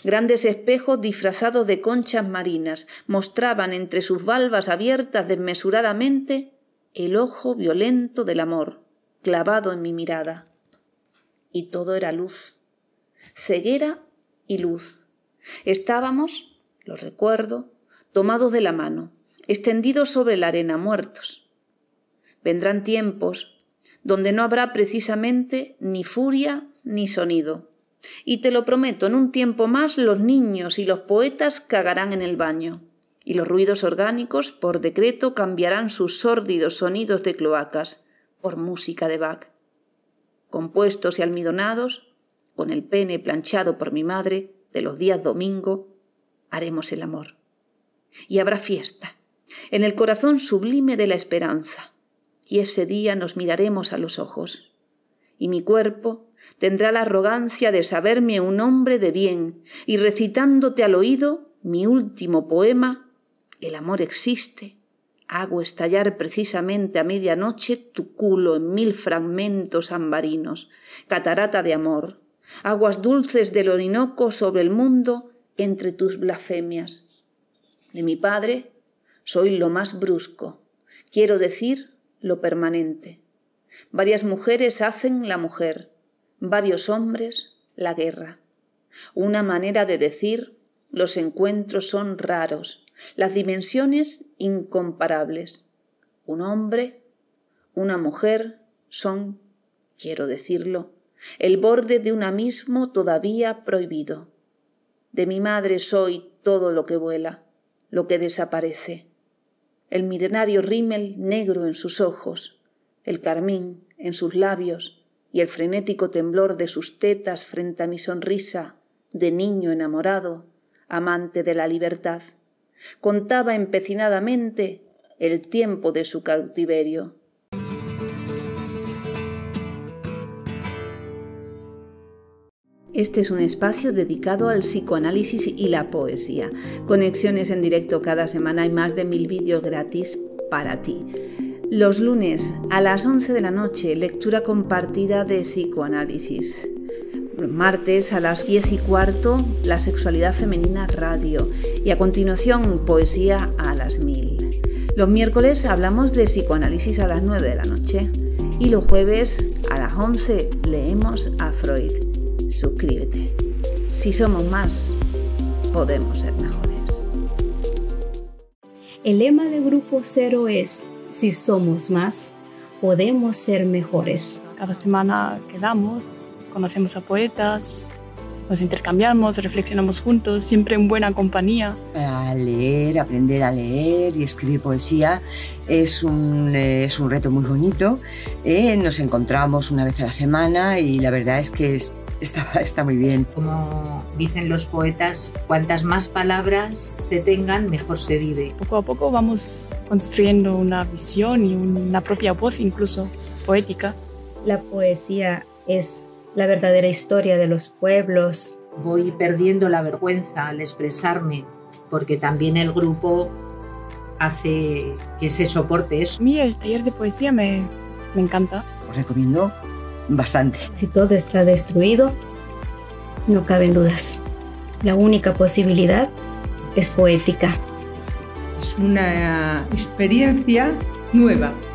Grandes espejos disfrazados de conchas marinas mostraban entre sus valvas abiertas desmesuradamente el ojo violento del amor, clavado en mi mirada. Y todo era luz, ceguera y luz. Estábamos, lo recuerdo, tomados de la mano, extendidos sobre la arena muertos. Vendrán tiempos donde no habrá precisamente ni furia ni sonido y te lo prometo, en un tiempo más los niños y los poetas cagarán en el baño. Y los ruidos orgánicos, por decreto, cambiarán sus sórdidos sonidos de cloacas por música de Bach. Compuestos y almidonados, con el pene planchado por mi madre de los días domingo, haremos el amor. Y habrá fiesta, en el corazón sublime de la esperanza. Y ese día nos miraremos a los ojos y mi cuerpo tendrá la arrogancia de saberme un hombre de bien, y recitándote al oído mi último poema, El amor existe, hago estallar precisamente a medianoche tu culo en mil fragmentos ambarinos, catarata de amor, aguas dulces del Orinoco sobre el mundo entre tus blasfemias. De mi padre soy lo más brusco, quiero decir lo permanente. Varias mujeres hacen la mujer, varios hombres la guerra. Una manera de decir, los encuentros son raros, las dimensiones incomparables. Un hombre, una mujer son, quiero decirlo, el borde de un mismo todavía prohibido. De mi madre soy todo lo que vuela, lo que desaparece. El milenario rímel negro en sus ojos, el carmín en sus labios y el frenético temblor de sus tetas frente a mi sonrisa de niño enamorado, amante de la libertad. Contaba empecinadamente el tiempo de su cautiverio. Este es un espacio dedicado al psicoanálisis y la poesía. Conexiones en directo cada semana y más de mil vídeos gratis para ti. Los lunes a las 11 de la noche, lectura compartida de psicoanálisis. Martes a las 10 y cuarto, la sexualidad femenina radio. Y a continuación, poesía a las 1000. Los miércoles hablamos de psicoanálisis a las 9 de la noche. Y los jueves a las 11 leemos a Freud. Suscríbete. Si somos más, podemos ser mejores. El lema de Grupo Cero es si somos más, podemos ser mejores. Cada semana quedamos, conocemos a poetas, nos intercambiamos, reflexionamos juntos, siempre en buena compañía. A leer, aprender a leer y escribir poesía es un, eh, es un reto muy bonito. Eh, nos encontramos una vez a la semana y la verdad es que está, muy bien. Como dicen los poetas, cuantas más palabras se tengan, mejor se vive. Poco a poco vamos construyendo una visión y una propia voz incluso poética. La poesía es la verdadera historia de los pueblos. Voy perdiendo la vergüenza al expresarme, porque también el grupo hace que se soporte eso. A mí el taller de poesía me, me encanta. Os recomiendo bastante. Si todo está destruido, no caben dudas. La única posibilidad es poética. Es una experiencia nueva.